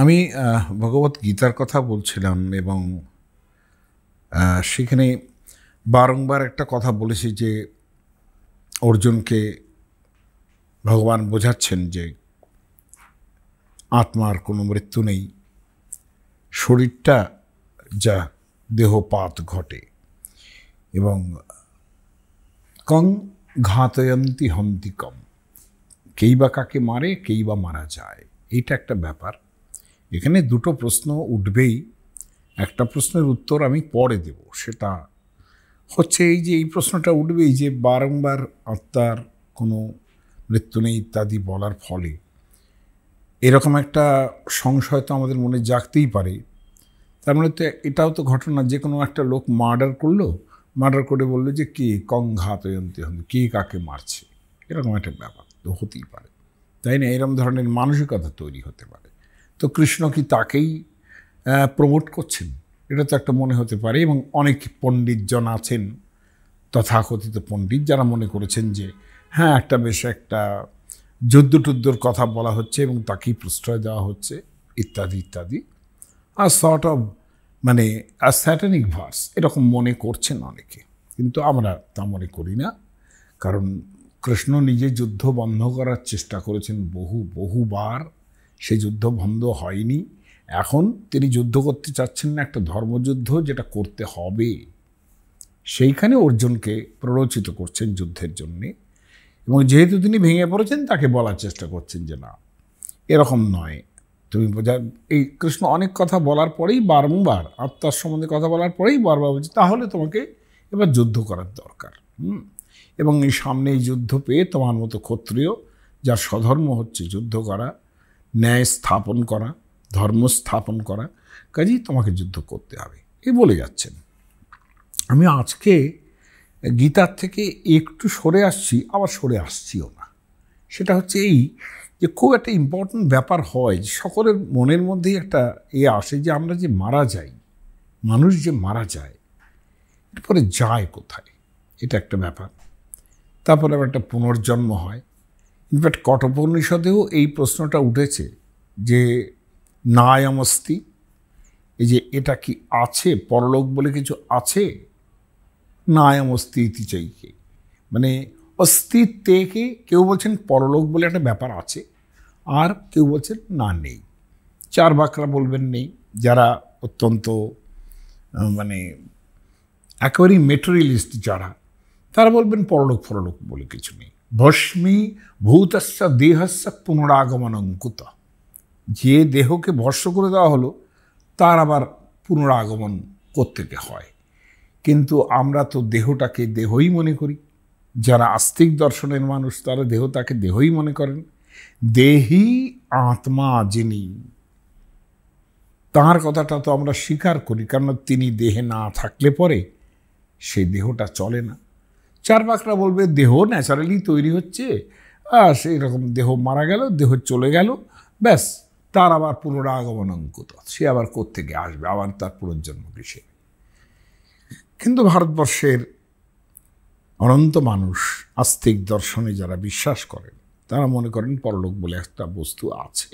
আমি ভগবত গীতার কথা বলছিলাম এবং সেখানে বারংবার একটা কথা বলেছি যে অর্জুনকে ভগবান বোঝাচ্ছেন যে আত্মার কোনো মৃত্যু নেই শরীরটা যা দেহপাত ঘটে এবং কং ঘাতয়ন্তী হন্তি কম কেই বা কাকে মারে কেই বা মারা যায় এটা একটা ব্যাপার এখানে দুটো প্রশ্ন উঠবেই একটা প্রশ্নের উত্তর আমি পরে দেব সেটা হচ্ছে এই যে এই প্রশ্নটা উঠবেই যে বারংবার আত্মার কোনো মৃত্যু নেই ইত্যাদি বলার ফলে এরকম একটা সংশয় তো আমাদের মনে জাগতেই পারে তার মানে তো এটাও তো ঘটনা যে কোনো একটা লোক মার্ডার করলো মার্ডার করে বললো যে কে কংঘাতয়ন্তী হন কে কাকে মারছে এরকম একটা ব্যাপার তো হতেই পারে তাই না এরকম ধরনের মানসিকতা তৈরি হতে পারে তো কৃষ্ণ কি তাকেই প্রমোট করছেন এটা তো একটা মনে হতে পারে এবং অনেক পণ্ডিতজন আছেন তথাকথিত পণ্ডিত যারা মনে করেছেন যে হ্যাঁ একটা বেশ একটা যুদ্ধ কথা বলা হচ্ছে এবং তাকেই প্রশ্রয় দেওয়া হচ্ছে ইত্যাদি ইত্যাদি আর সর্ট অফ মানে আর স্যাটানিক ভার্স এরকম মনে করছেন অনেকে কিন্তু আমরা তা মনে করি না কারণ কৃষ্ণ নিজে যুদ্ধ বন্ধ করার চেষ্টা করেছেন বহু বহুবার সেই যুদ্ধ বন্ধ হয়নি এখন তিনি যুদ্ধ করতে চাচ্ছেন না একটা ধর্মযুদ্ধ যেটা করতে হবে সেইখানে অর্জুনকে প্ররোচিত করছেন যুদ্ধের জন্যে এবং যেহেতু তিনি ভেঙে পড়েছেন তাকে বলার চেষ্টা করছেন যে না এরকম নয় তুমি বোঝা এই কৃষ্ণ অনেক কথা বলার পরেই বারংবার আত্মার সম্বন্ধে কথা বলার পরেই বারবার বলছে তাহলে তোমাকে এবার যুদ্ধ করার দরকার হুম এবং এই সামনে যুদ্ধ পেয়ে তোমার মতো ক্ষত্রিয় যার স্বধর্ম হচ্ছে যুদ্ধ করা ন্যায় স্থাপন করা ধর্ম স্থাপন করা কাজেই তোমাকে যুদ্ধ করতে হবে এ বলে যাচ্ছেন আমি আজকে গীতার থেকে একটু সরে আসছি আবার সরে আসছিও না সেটা হচ্ছে এই যে খুব একটা ইম্পর্ট্যান্ট ব্যাপার হয় যে সকলের মনের মধ্যেই একটা এ আসে যে আমরা যে মারা যাই মানুষ যে মারা যায় এরপরে যায় কোথায় এটা একটা ব্যাপার তারপরে আবার একটা পুনর্জন্ম হয় ইনফ্যাক্ট কঠোপনিষদেও এই প্রশ্নটা উঠেছে যে নায়ামস্তি এই যে এটা কি আছে পরলোক বলে কিছু আছে নায়ামস্তি ইতি চাইকে মানে অস্তিত্বকে কেউ বলছেন পরলোক বলে একটা ব্যাপার আছে আর কেউ বলছেন না নেই চার বাকরা বলবেন নেই যারা অত্যন্ত মানে একেবারেই মেটেরিয়ালিস্ট যারা তারা বলবেন পরলোক ফরলোক বলে কিছু নেই ভস্মী ভূতস্য দেহস্য পুনরাগমন অঙ্কুত যে দেহকে ভর্ষ করে দেওয়া হলো তার আবার পুনরাগমন করতে হয় কিন্তু আমরা তো দেহটাকে দেহই মনে করি যারা আস্তিক দর্শনের মানুষ তারা দেহ তাকে দেহই মনে করেন দেহি আত্মা যিনি তাঁর কথাটা তো আমরা স্বীকার করি কারণ তিনি দেহে না থাকলে পরে সেই দেহটা চলে না চারপাকরা বলবে দেহ ন্যাচারালি তৈরি হচ্ছে আর সেই রকম দেহ মারা গেল দেহ চলে গেল ব্যাস তার আবার পুনরাগমন অঙ্কুত সে আবার কোত্থেকে আসবে আবার তার পুনর্জন্ম কিসে কিন্তু ভারতবর্ষের অনন্ত মানুষ আস্তিক দর্শনে যারা বিশ্বাস করেন তারা মনে করেন পরলোক বলে একটা বস্তু আছে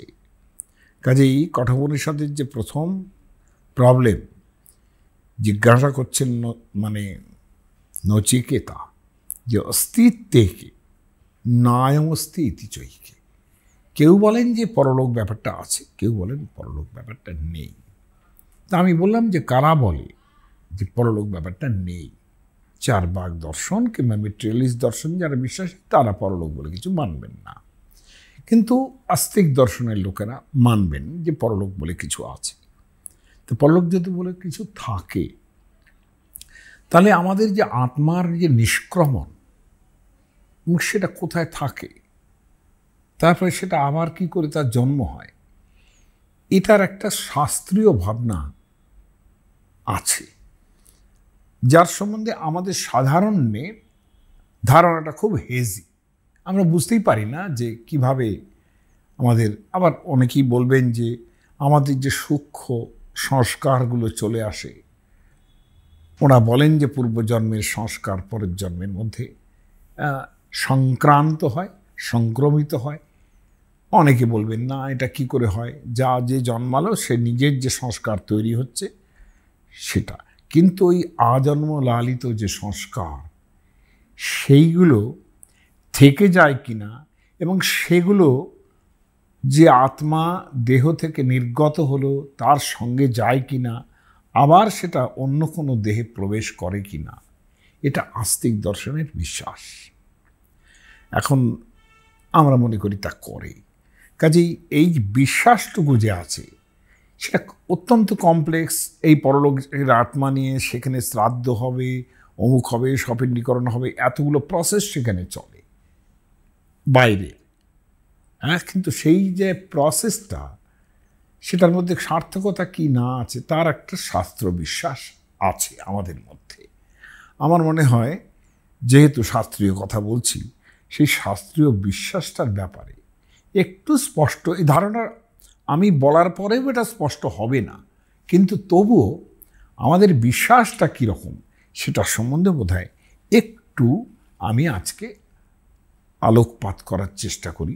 কাজেই কঠোপনিষদের যে প্রথম প্রবলেম জিজ্ঞাসা করছেন মানে নচিকেতা যে অস্তিত্বকে নায়মস্তি চৈকে কেউ বলেন যে পরলোক ব্যাপারটা আছে কেউ বলেন পরলোক ব্যাপারটা নেই তা আমি বললাম যে কারা বলে যে পরলোক ব্যাপারটা নেই চার বাগ দর্শন কিংবা মেটেরিয়ালিস্ট দর্শন যারা বিশ্বাসী তারা পরলোক বলে কিছু মানবেন না কিন্তু আস্তিক দর্শনের লোকেরা মানবেন যে পরলোক বলে কিছু আছে তো পরলোক যদি বলে কিছু থাকে তাহলে আমাদের যে আত্মার যে নিষ্ক্রমণ এবং সেটা কোথায় থাকে তারপরে সেটা আমার কি করে তার জন্ম হয় এটার একটা শাস্ত্রীয় ভাবনা আছে যার সম্বন্ধে আমাদের সাধারণে ধারণাটা খুব হেজি আমরা বুঝতেই পারি না যে কিভাবে আমাদের আবার অনেকেই বলবেন যে আমাদের যে সূক্ষ্ম সংস্কারগুলো চলে আসে ওরা বলেন যে পূর্বজন্মের সংস্কার পরের জন্মের মধ্যে সংক্রান্ত হয় সংক্রমিত হয় অনেকে বলবেন না এটা কি করে হয় যা যে জন্মালো সে নিজের যে সংস্কার তৈরি হচ্ছে সেটা কিন্তু ওই আজন্ম লালিত যে সংস্কার সেইগুলো থেকে যায় কি না এবং সেগুলো যে আত্মা দেহ থেকে নির্গত হলো তার সঙ্গে যায় কি না আবার সেটা অন্য কোনো দেহে প্রবেশ করে কি না এটা আস্তিক দর্শনের বিশ্বাস এখন আমরা মনে করি তা করে কাজেই এই বিশ্বাসটুকু যে আছে সেটা অত্যন্ত কমপ্লেক্স এই পরলোকের আত্মা নিয়ে সেখানে শ্রাদ্ধ হবে অমুক হবে সপিণ্ডীকরণ হবে এতগুলো প্রসেস সেখানে চলে বাইরে হ্যাঁ কিন্তু সেই যে প্রসেসটা সেটার মধ্যে সার্থকতা কি না আছে তার একটা শাস্ত্র বিশ্বাস আছে আমাদের মধ্যে আমার মনে হয় যেহেতু শাস্ত্রীয় কথা বলছি সেই শাস্ত্রীয় বিশ্বাসটার ব্যাপারে একটু স্পষ্ট এই ধারণা আমি বলার পরেও এটা স্পষ্ট হবে না কিন্তু তবুও আমাদের বিশ্বাসটা কীরকম সেটা সম্বন্ধে বোধ একটু আমি আজকে আলোকপাত করার চেষ্টা করি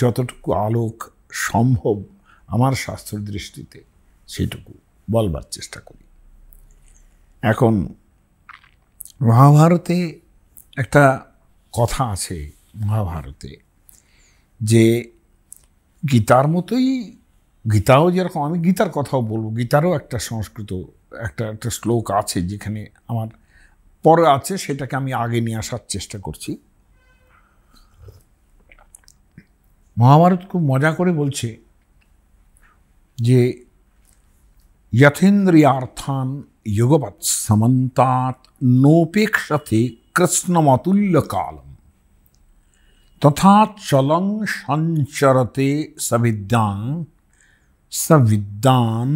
যতটুকু আলোক সম্ভব আমার স্বাস্থ্যের দৃষ্টিতে সেটুকু বলবার চেষ্টা করি এখন মহাভারতে একটা কথা আছে মহাভারতে যে গীতার মতোই গীতাও যেরকম আমি গীতার কথাও বলবো গীতারও একটা সংস্কৃত একটা একটা শ্লোক আছে যেখানে আমার পরে আছে সেটাকে আমি আগে নিয়ে আসার চেষ্টা করছি মহাভারত খুব মজা করে বলছে যে যথেন্দ্রিয়ার্থান যোগবৎ সমন্তাৎ নোপেক্ষাতে কৃষ্ণমতুল্য কালম তথা চলং সঞ্চরতে সবিদ্যান সবিদ্যান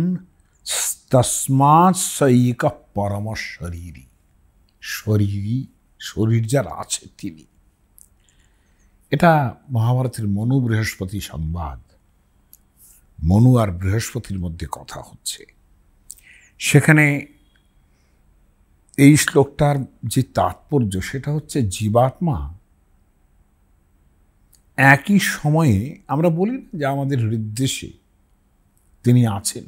তসমাৎ সৈক পরম শরীরী শরীরী শরীর যার আছে তিনি এটা মহাভারতের মনু বৃহস্পতি সংবাদ মনু আর বৃহস্পতির মধ্যে কথা হচ্ছে সেখানে এই শ্লোকটার যে তাৎপর্য সেটা হচ্ছে জীবাত্মা একই সময়ে আমরা বলি না যে আমাদের হৃদ্দেশে তিনি আছেন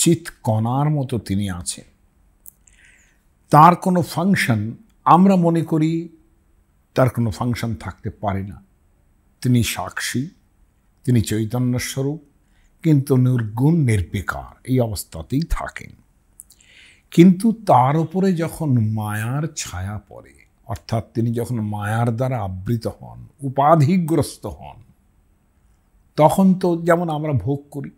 চিত কণার মতো তিনি আছেন তার কোনো ফাংশন আমরা মনে করি তার কোনো ফাংশন থাকতে পারে না তিনি সাক্ষী তিনি চৈতন্য স্বরূপ কিন্তু নির্গুণ নির্বিকার এই অবস্থাতেই থাকেন কিন্তু তার উপরে যখন মায়ার ছায়া পড়ে অর্থাৎ তিনি যখন মায়ার দ্বারা আবৃত হন উপাধিগ্রস্ত হন তখন তো যেমন আমরা ভোগ করি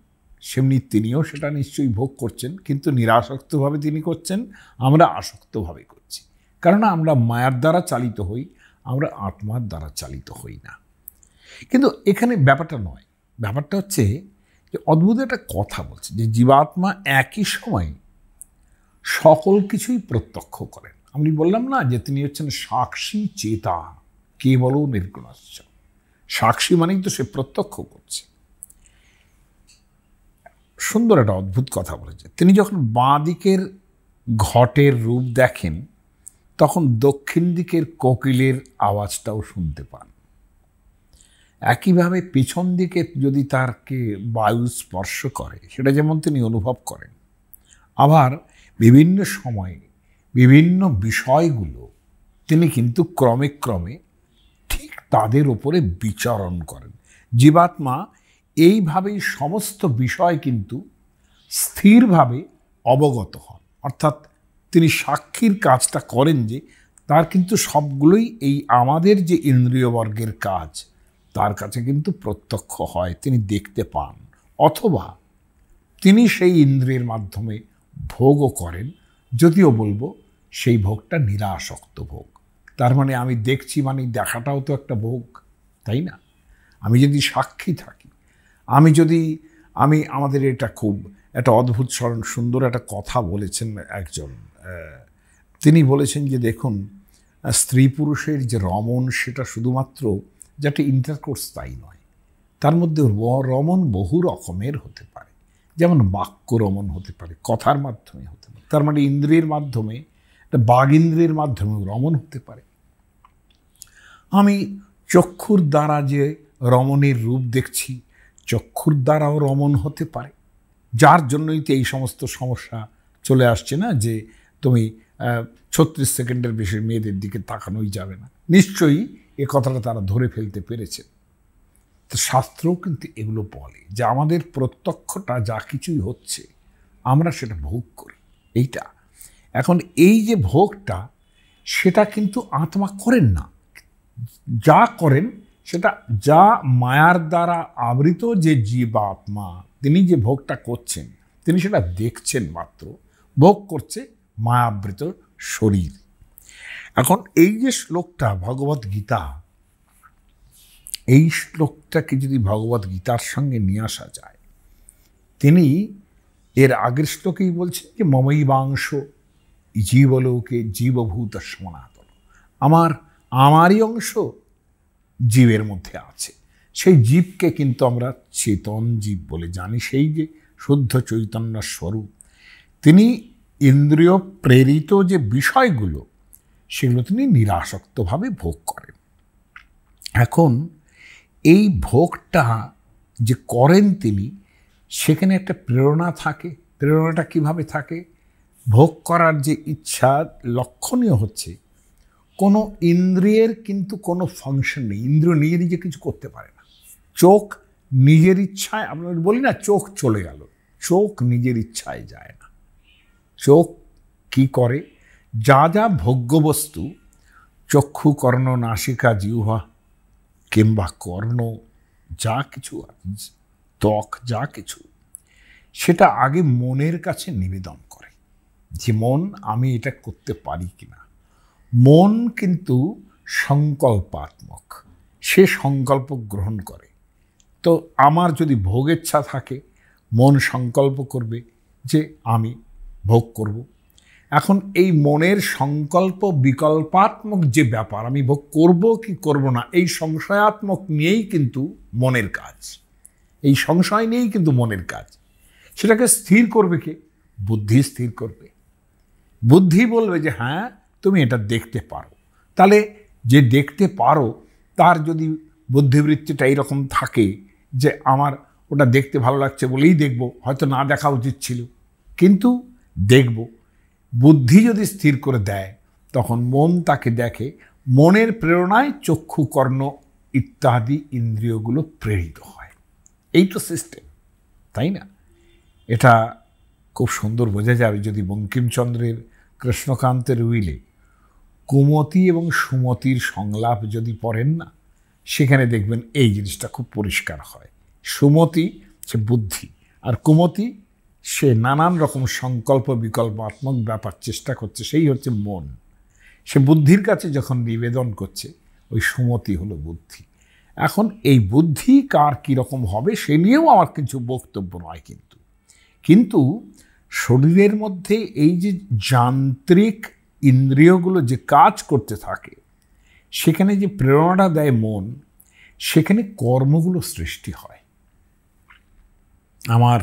সেমনি তিনিও সেটা নিশ্চয়ই ভোগ করছেন কিন্তু নিরাসক্তভাবে তিনি করছেন আমরা আসক্তভাবে করছি কেননা আমরা মায়ার দ্বারা চালিত হই আমরা আত্মার দ্বারা চালিত হই না কিন্তু এখানে ব্যাপারটা নয় ব্যাপারটা হচ্ছে যে অদ্ভুত একটা কথা বলছে যে জীবাত্মা একই সময় সকল কিছুই প্রত্যক্ষ করেন আমি বললাম না যে তিনি হচ্ছেন সাক্ষী চেতা বলো নির্গুণাশ্চ সাক্ষী মানেই তো সে প্রত্যক্ষ করছে সুন্দর একটা অদ্ভুত কথা বলেছে তিনি যখন বাঁ দিকের ঘটের রূপ দেখেন তখন দক্ষিণ দিকের কোকিলের আওয়াজটাও শুনতে পান একইভাবে পেছন দিকে যদি তারকে বায়ু স্পর্শ করে সেটা যেমন তিনি অনুভব করেন আবার বিভিন্ন সময়ে বিভিন্ন বিষয়গুলো তিনি কিন্তু ক্রমে ক্রমে ঠিক তাদের ওপরে বিচরণ করেন জীবাত্মা এইভাবেই সমস্ত বিষয় কিন্তু স্থিরভাবে অবগত হন অর্থাৎ তিনি সাক্ষীর কাজটা করেন যে তার কিন্তু সবগুলোই এই আমাদের যে ইন্দ্রিয়বর্গের কাজ তার কাছে কিন্তু প্রত্যক্ষ হয় তিনি দেখতে পান অথবা তিনি সেই ইন্দ্রিয়ের মাধ্যমে ভোগও করেন যদিও বলবো সেই ভোগটা নিরাসক্ত ভোগ তার মানে আমি দেখছি মানে দেখাটাও তো একটা ভোগ তাই না আমি যদি সাক্ষী থাকি আমি যদি আমি আমাদের এটা খুব একটা অদ্ভুত স্মরণ সুন্দর একটা কথা বলেছেন একজন তিনি বলেছেন যে দেখুন স্ত্রী পুরুষের যে রমন সেটা শুধুমাত্র যাতে ইন্টারকোর্স তাই নয় তার মধ্যে রমন বহু রকমের হতে পারে যেমন বাক্য রমন হতে পারে কথার মাধ্যমে হতে পারে তার মানে ইন্দ্রিয়ের মাধ্যমে একটা বাঘ ইন্দ্রিয়ের মাধ্যমে রমন হতে পারে আমি চক্ষুর দ্বারা যে রমণের রূপ দেখছি চক্ষুর দ্বারাও রমন হতে পারে যার জন্যই তো এই সমস্ত সমস্যা চলে আসছে না যে তুমি ছত্রিশ সেকেন্ডের বেশি মেয়েদের দিকে তাকানোই যাবে না নিশ্চয়ই এ কথাটা তারা ধরে ফেলতে পেরেছে শাস্ত্রও কিন্তু এগুলো বলে যে আমাদের প্রত্যক্ষটা যা কিছুই হচ্ছে আমরা সেটা ভোগ করি এইটা এখন এই যে ভোগটা সেটা কিন্তু আত্মা করেন না যা করেন সেটা যা মায়ার দ্বারা আবৃত যে আত্মা তিনি যে ভোগটা করছেন তিনি সেটা দেখছেন মাত্র ভোগ করছে মায়াবৃত শরীর এখন এই যে শ্লোকটা ভগবত গীতা এই শ্লোকটাকে যদি ভগবত গীতার সঙ্গে নিয়ে আসা যায় তিনি এর আগের শ্লোকেই বলছেন যে মমৈবাংশ জীবলোকে জীবভূত সনাতন আমার আমারই অংশ জীবের মধ্যে আছে সেই জীবকে কিন্তু আমরা চেতন জীব বলে জানি সেই যে শুদ্ধ চৈতন্য স্বরূপ তিনি ইন্দ্রিয় প্রেরিত যে বিষয়গুলো সেগুলো তিনি নিরাসক্তভাবে ভোগ করেন এখন এই ভোগটা যে করেন তিনি সেখানে একটা প্রেরণা থাকে প্রেরণাটা কিভাবে থাকে ভোগ করার যে ইচ্ছা লক্ষণীয় হচ্ছে কোনো ইন্দ্রিয়ের কিন্তু কোনো ফাংশন নেই ইন্দ্রিয় নিজে নিজে কিছু করতে পারে না চোখ নিজের ইচ্ছায় আমরা বলি না চোখ চলে গেল চোখ নিজের ইচ্ছায় যায় না চোখ কি করে যা যা ভোগ্যবস্তু চক্ষু কর্ণ নাসিকা জিহ্বা কিংবা কর্ণ যা কিছু ত্বক যা কিছু সেটা আগে মনের কাছে নিবেদন করে যে মন আমি এটা করতে পারি কিনা মন কিন্তু সংকল্পাত্মক সে সংকল্প গ্রহণ করে তো আমার যদি ভোগেচ্ছা থাকে মন সংকল্প করবে যে আমি ভোগ করবো এখন এই মনের সংকল্প বিকল্পাত্মক যে ব্যাপার আমি ভোগ করব কি করব না এই সংশয়াত্মক নিয়েই কিন্তু মনের কাজ এই সংশয় নিয়েই কিন্তু মনের কাজ সেটাকে স্থির করবে কে বুদ্ধি স্থির করবে বুদ্ধি বলবে যে হ্যাঁ তুমি এটা দেখতে পারো তাহলে যে দেখতে পারো তার যদি বুদ্ধিবৃত্তিটা এইরকম থাকে যে আমার ওটা দেখতে ভালো লাগছে বলেই দেখব হয়তো না দেখা উচিত ছিল কিন্তু দেখব বুদ্ধি যদি স্থির করে দেয় তখন মন তাকে দেখে মনের প্রেরণায় চক্ষু কর্ণ ইত্যাদি ইন্দ্রিয়গুলো প্রেরিত হয় এই তো সিস্টেম তাই না এটা খুব সুন্দর বোঝা যাবে যদি বঙ্কিমচন্দ্রের কৃষ্ণকান্তের উইলে কুমতি এবং সুমতির সংলাপ যদি পড়েন না সেখানে দেখবেন এই জিনিসটা খুব পরিষ্কার হয় সুমতি সে বুদ্ধি আর কুমতি সে নানান রকম সংকল্প বিকল্পাত্মক ব্যাপার চেষ্টা করছে সেই হচ্ছে মন সে বুদ্ধির কাছে যখন নিবেদন করছে ওই সুমতি হলো বুদ্ধি এখন এই বুদ্ধি কার কীরকম হবে সে নিয়েও আমার কিছু বক্তব্য নয় কিন্তু কিন্তু শরীরের মধ্যে এই যে যান্ত্রিক ইন্দ্রিয়গুলো যে কাজ করতে থাকে সেখানে যে প্রেরণা দেয় মন সেখানে কর্মগুলো সৃষ্টি হয় আমার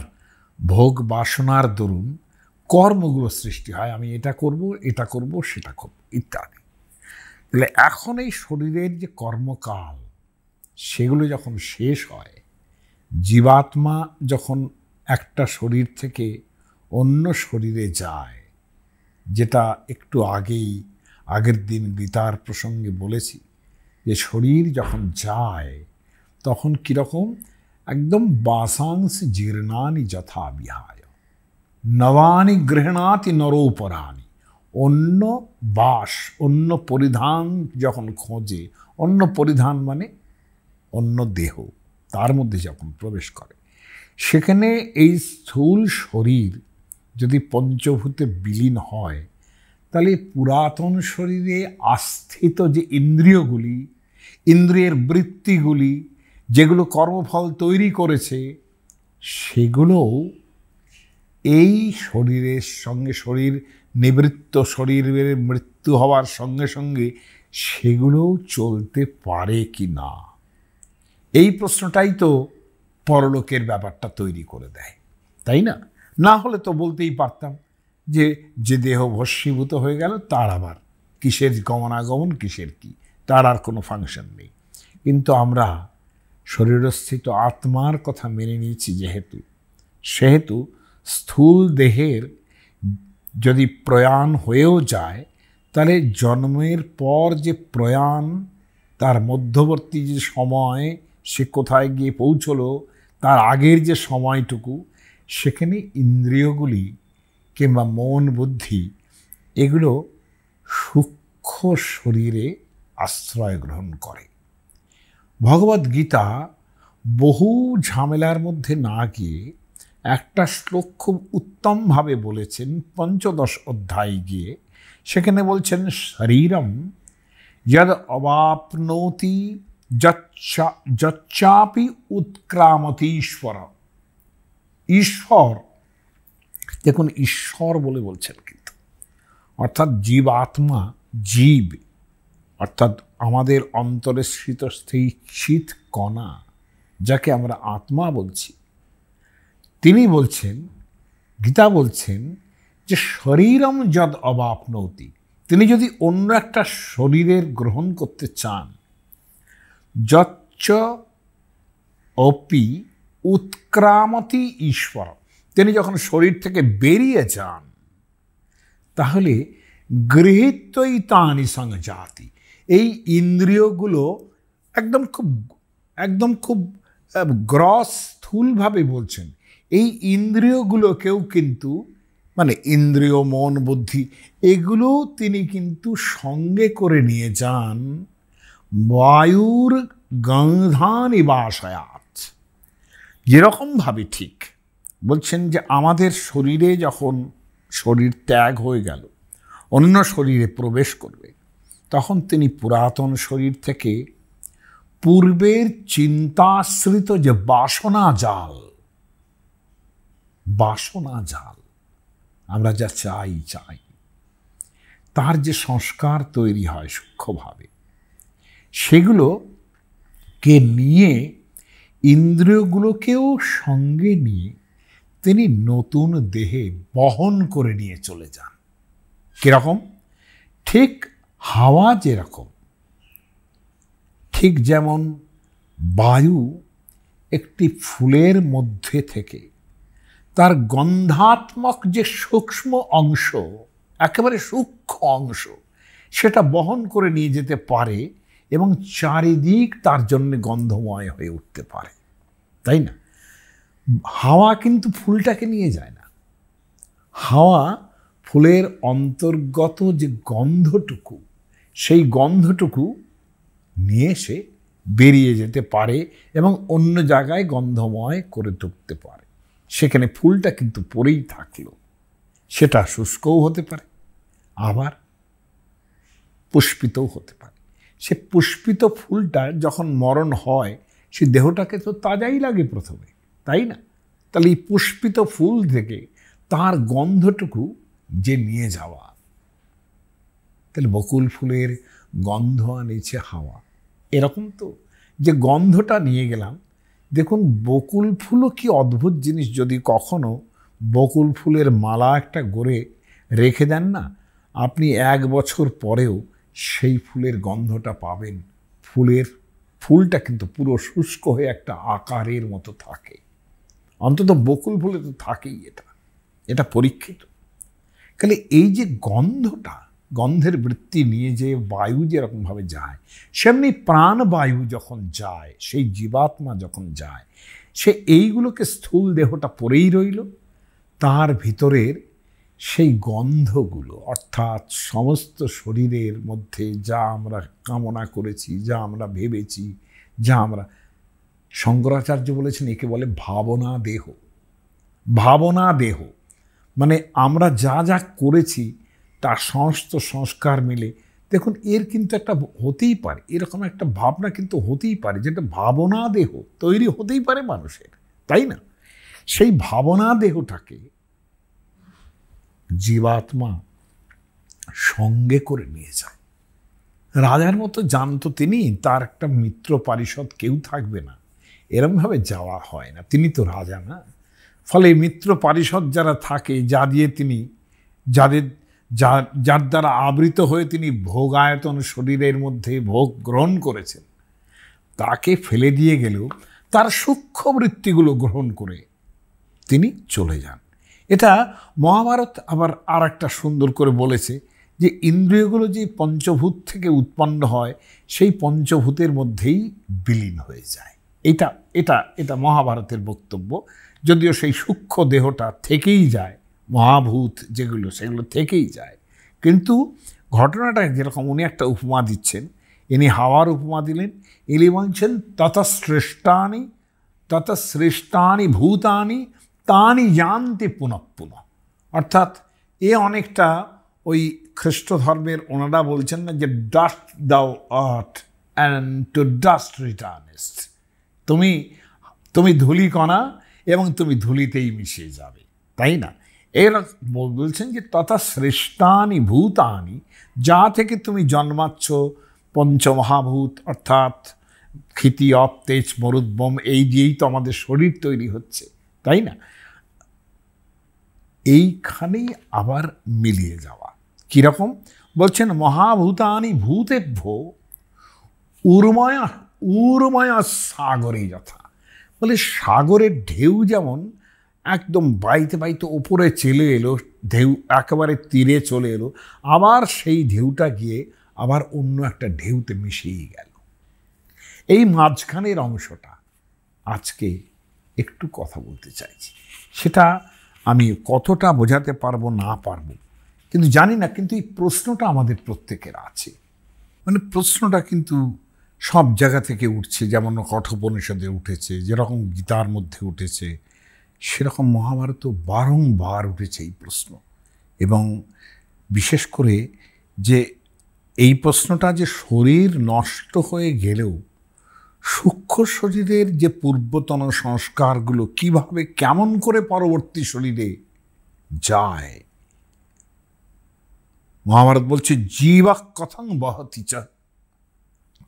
ভোগ বাসনার দরুন কর্মগুলো সৃষ্টি হয় আমি এটা করব এটা করব সেটা করব ইত্যাদি তাহলে এখন এই শরীরের যে কর্মকাল সেগুলো যখন শেষ হয় জীবাত্মা যখন একটা শরীর থেকে অন্য শরীরে যায় যেটা একটু আগেই আগের দিন গীতার প্রসঙ্গে বলেছি যে শরীর যখন যায় তখন কীরকম একদম বাসাংস জীর্ণানি যথা বিহায় নবানি গৃহণাতি নরোপরাণী অন্য বাস অন্য পরিধান যখন খোঁজে অন্য পরিধান মানে অন্য দেহ তার মধ্যে যখন প্রবেশ করে সেখানে এই স্থূল শরীর যদি পঞ্চভূতে বিলীন হয় তাহলে পুরাতন শরীরে আস্থিত যে ইন্দ্রিয়গুলি ইন্দ্রিয়ের বৃত্তিগুলি যেগুলো কর্মফল তৈরি করেছে সেগুলোও এই শরীরের সঙ্গে শরীর নিবৃত্ত শরীরের মৃত্যু হওয়ার সঙ্গে সঙ্গে সেগুলোও চলতে পারে কি না এই প্রশ্নটাই তো পরলোকের ব্যাপারটা তৈরি করে দেয় তাই না না হলে তো বলতেই পারতাম যে যে দেহ ভস্মীভূত হয়ে গেল তার আবার কিসের গমনাগমন কিসের কি তার আর কোনো ফাংশন নেই কিন্তু আমরা শরীরস্থিত আত্মার কথা মেনে নিয়েছি যেহেতু সেহেতু স্থূল দেহের যদি প্রয়াণ হয়েও যায় তাহলে জন্মের পর যে প্রয়াণ তার মধ্যবর্তী যে সময় সে কোথায় গিয়ে পৌঁছলো তার আগের যে সময়টুকু সেখানে ইন্দ্রিয়গুলি কিংবা মন বুদ্ধি এগুলো সূক্ষ্ম শরীরে আশ্রয় গ্রহণ করে ভগবদ্গীতা বহু ঝামেলার মধ্যে না গিয়ে একটা শ্লোক খুব উত্তমভাবে বলেছেন পঞ্চদশ অধ্যায় গিয়ে সেখানে বলছেন শরীরম যদ অবাপনতি যচ্চাপি উৎক্রামতি ঈশ্বর ঈশ্বর দেখুন ঈশ্বর বলে বলছেন কিন্তু অর্থাৎ জীব আত্মা জীব অর্থাৎ আমাদের অন্তরে স্থিত সেই শীত কণা যাকে আমরা আত্মা বলছি তিনি বলছেন গীতা বলছেন যে শরীরম যদ অবাপনৌতি তিনি যদি অন্য একটা শরীরের গ্রহণ করতে চান যচ্চ অপি উৎক্রামতি ঈশ্বর তিনি যখন শরীর থেকে বেরিয়ে যান তাহলে গৃহীতই তানি জাতি এই ইন্দ্রিয়গুলো একদম খুব একদম খুব গ্রস স্থূলভাবে বলছেন এই ইন্দ্রিয়গুলোকেও কিন্তু মানে ইন্দ্রিয় মন বুদ্ধি এগুলো তিনি কিন্তু সঙ্গে করে নিয়ে যান বায়ুর গন্ধানি বাসায়াত যেরকমভাবে ঠিক বলছেন যে আমাদের শরীরে যখন শরীর ত্যাগ হয়ে গেল অন্য শরীরে প্রবেশ করবে তখন তিনি পুরাতন শরীর থেকে পূর্বের চিন্তাশ্রিত যে বাসনা জাল বাসনা জাল আমরা যা চাই চাই তার যে সংস্কার তৈরি হয় সূক্ষ্মভাবে সেগুলো কে নিয়ে ইন্দ্রিয়গুলোকেও সঙ্গে নিয়ে তিনি নতুন দেহে বহন করে নিয়ে চলে যান কীরকম ঠিক হাওয়া যেরকম ঠিক যেমন বায়ু একটি ফুলের মধ্যে থেকে তার গন্ধাত্মক যে সূক্ষ্ম অংশ একেবারে সূক্ষ্ম অংশ সেটা বহন করে নিয়ে যেতে পারে এবং চারিদিক তার জন্য গন্ধময় হয়ে উঠতে পারে তাই না হাওয়া কিন্তু ফুলটাকে নিয়ে যায় না হাওয়া ফুলের অন্তর্গত যে গন্ধটুকু সেই গন্ধটুকু নিয়ে এসে বেরিয়ে যেতে পারে এবং অন্য জায়গায় গন্ধময় করে তুলতে পারে সেখানে ফুলটা কিন্তু পরেই থাকলো সেটা শুষ্কও হতে পারে আবার পুষ্পিতও হতে পারে সে পুষ্পিত ফুলটা যখন মরণ হয় সে দেহটাকে তো তাজাই লাগে প্রথমে তাই না তাহলে এই পুষ্পিত ফুল থেকে তার গন্ধটুকু যে নিয়ে যাওয়া তাহলে বকুল ফুলের গন্ধ আনিছে হাওয়া এরকম তো যে গন্ধটা নিয়ে গেলাম দেখুন বকুল ফুলও কি অদ্ভুত জিনিস যদি কখনো বকুল ফুলের মালা একটা গড়ে রেখে দেন না আপনি এক বছর পরেও সেই ফুলের গন্ধটা পাবেন ফুলের ফুলটা কিন্তু পুরো শুষ্ক হয়ে একটা আকারের মতো থাকে অন্তত বকুল ফুলে তো থাকেই এটা এটা পরীক্ষিত তাহলে এই যে গন্ধটা গন্ধের বৃত্তি নিয়ে যে বায়ু যেরকমভাবে যায় সেমনি প্রাণবায়ু যখন যায় সেই জীবাত্মা যখন যায় সে এইগুলোকে স্থূল দেহটা পরেই রইল তার ভিতরের সেই গন্ধগুলো অর্থাৎ সমস্ত শরীরের মধ্যে যা আমরা কামনা করেছি যা আমরা ভেবেছি যা আমরা শঙ্করাচার্য বলেছেন একে বলে ভাবনা দেহ ভাবনা দেহ মানে আমরা যা যা করেছি তার সমস্ত সংস্কার মিলে দেখুন এর কিন্তু একটা হতেই পারে এরকম একটা ভাবনা কিন্তু হতেই পারে যেটা ভাবনা দেহ তৈরি হতেই পারে মানুষের তাই না সেই ভাবনা দেহটাকে জীবাত্মা সঙ্গে করে নিয়ে যায় রাজার মতো জানতো তিনি তার একটা মিত্র পারিষদ কেউ থাকবে না এরমভাবে যাওয়া হয় না তিনি তো রাজা না ফলে মিত্র পারিষদ যারা থাকে যা দিয়ে তিনি যাদের যার যার দ্বারা আবৃত হয়ে তিনি ভোগায়তন শরীরের মধ্যে ভোগ গ্রহণ করেছেন তাকে ফেলে দিয়ে গেলেও তার সূক্ষ্ম বৃত্তিগুলো গ্রহণ করে তিনি চলে যান এটা মহাভারত আবার আর একটা সুন্দর করে বলেছে যে ইন্দ্রিয়গুলো যে পঞ্চভূত থেকে উৎপন্ন হয় সেই পঞ্চভূতের মধ্যেই বিলীন হয়ে যায় এটা এটা এটা মহাভারতের বক্তব্য যদিও সেই সূক্ষ্ম দেহটা থেকেই যায় মহাভূত যেগুলো সেগুলো থেকেই যায় কিন্তু ঘটনাটা যেরকম উনি একটা উপমা দিচ্ছেন ইনি হাওয়ার উপমা দিলেন ইনি বলছেন ততশ্রেষ্ঠানি ততশ্রেষ্ঠানি ভূতানি তানি জানতে পুনঃ পুনঃ অর্থাৎ এ অনেকটা ওই খ্রিস্ট ধর্মের ওনারা বলছেন না যে dust thou art and to dust returnest তুমি তুমি ধুলি কণা এবং তুমি ধুলিতেই মিশে যাবে তাই না এর বলছেন যে তথা শ্রেষ্ঠানি ভূতানি যা থেকে তুমি জন্মাচ্ছ পঞ্চমহাভূত অর্থাৎ ক্ষিতি অপ তেজ মরুদ্বম এই দিয়েই তো আমাদের শরীর তৈরি হচ্ছে তাই না এইখানেই আবার মিলিয়ে যাওয়া কীরকম বলছেন মহাভূতানি ভূতেভ্য উর্ময়া উর্ময়া সাগরে যথা বলে সাগরের ঢেউ যেমন একদম বাইতে বাইতে ওপরে চেলে এলো ঢেউ একেবারে তীরে চলে এলো আবার সেই ঢেউটা গিয়ে আবার অন্য একটা ঢেউতে মিশিয়ে গেল এই মাঝখানের অংশটা আজকে একটু কথা বলতে চাইছি সেটা আমি কতটা বোঝাতে পারবো না পারবো কিন্তু জানি না কিন্তু এই প্রশ্নটা আমাদের প্রত্যেকের আছে মানে প্রশ্নটা কিন্তু সব জায়গা থেকে উঠছে যেমন কঠোপনিষদে উঠেছে যেরকম গীতার মধ্যে উঠেছে সেরকম মহাভারতও বারংবার উঠেছে এই প্রশ্ন এবং বিশেষ করে যে এই প্রশ্নটা যে শরীর নষ্ট হয়ে গেলেও সূক্ষ্ম শরীরের যে পূর্বতন সংস্কারগুলো কিভাবে কেমন করে পরবর্তী শরীরে যায় মহাভারত বলছে জীবাক কথাং বহতি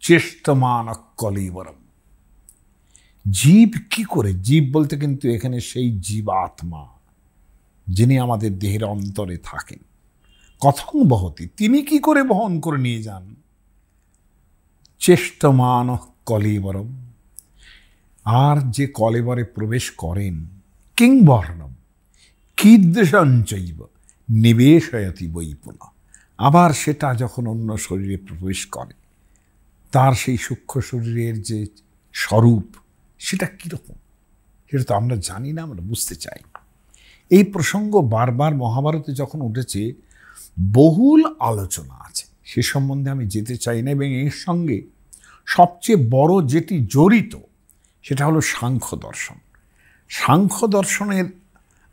চেষ্টমান কলেবরম জীব কি করে জীব বলতে কিন্তু এখানে সেই জীব আত্মা যিনি আমাদের দেহের অন্তরে থাকেন কথম বহতি তিনি কি করে বহন করে নিয়ে যান চেষ্টমান কলেবরম আর যে কলেবরে প্রবেশ করেন কিংবর্ণম কীদৃশঞ্চৈব নিবেশয়তি বৈপুনা আবার সেটা যখন অন্য শরীরে প্রবেশ করে তার সেই সূক্ষ্ম শরীরের যে স্বরূপ সেটা কীরকম সেটা তো আমরা জানি না আমরা বুঝতে চাই এই প্রসঙ্গ বারবার মহাভারতে যখন উঠেছে বহুল আলোচনা আছে সে সম্বন্ধে আমি যেতে চাই না এবং এর সঙ্গে সবচেয়ে বড় যেটি জড়িত সেটা হলো সাংখ্য দর্শন সাংখ্য দর্শনের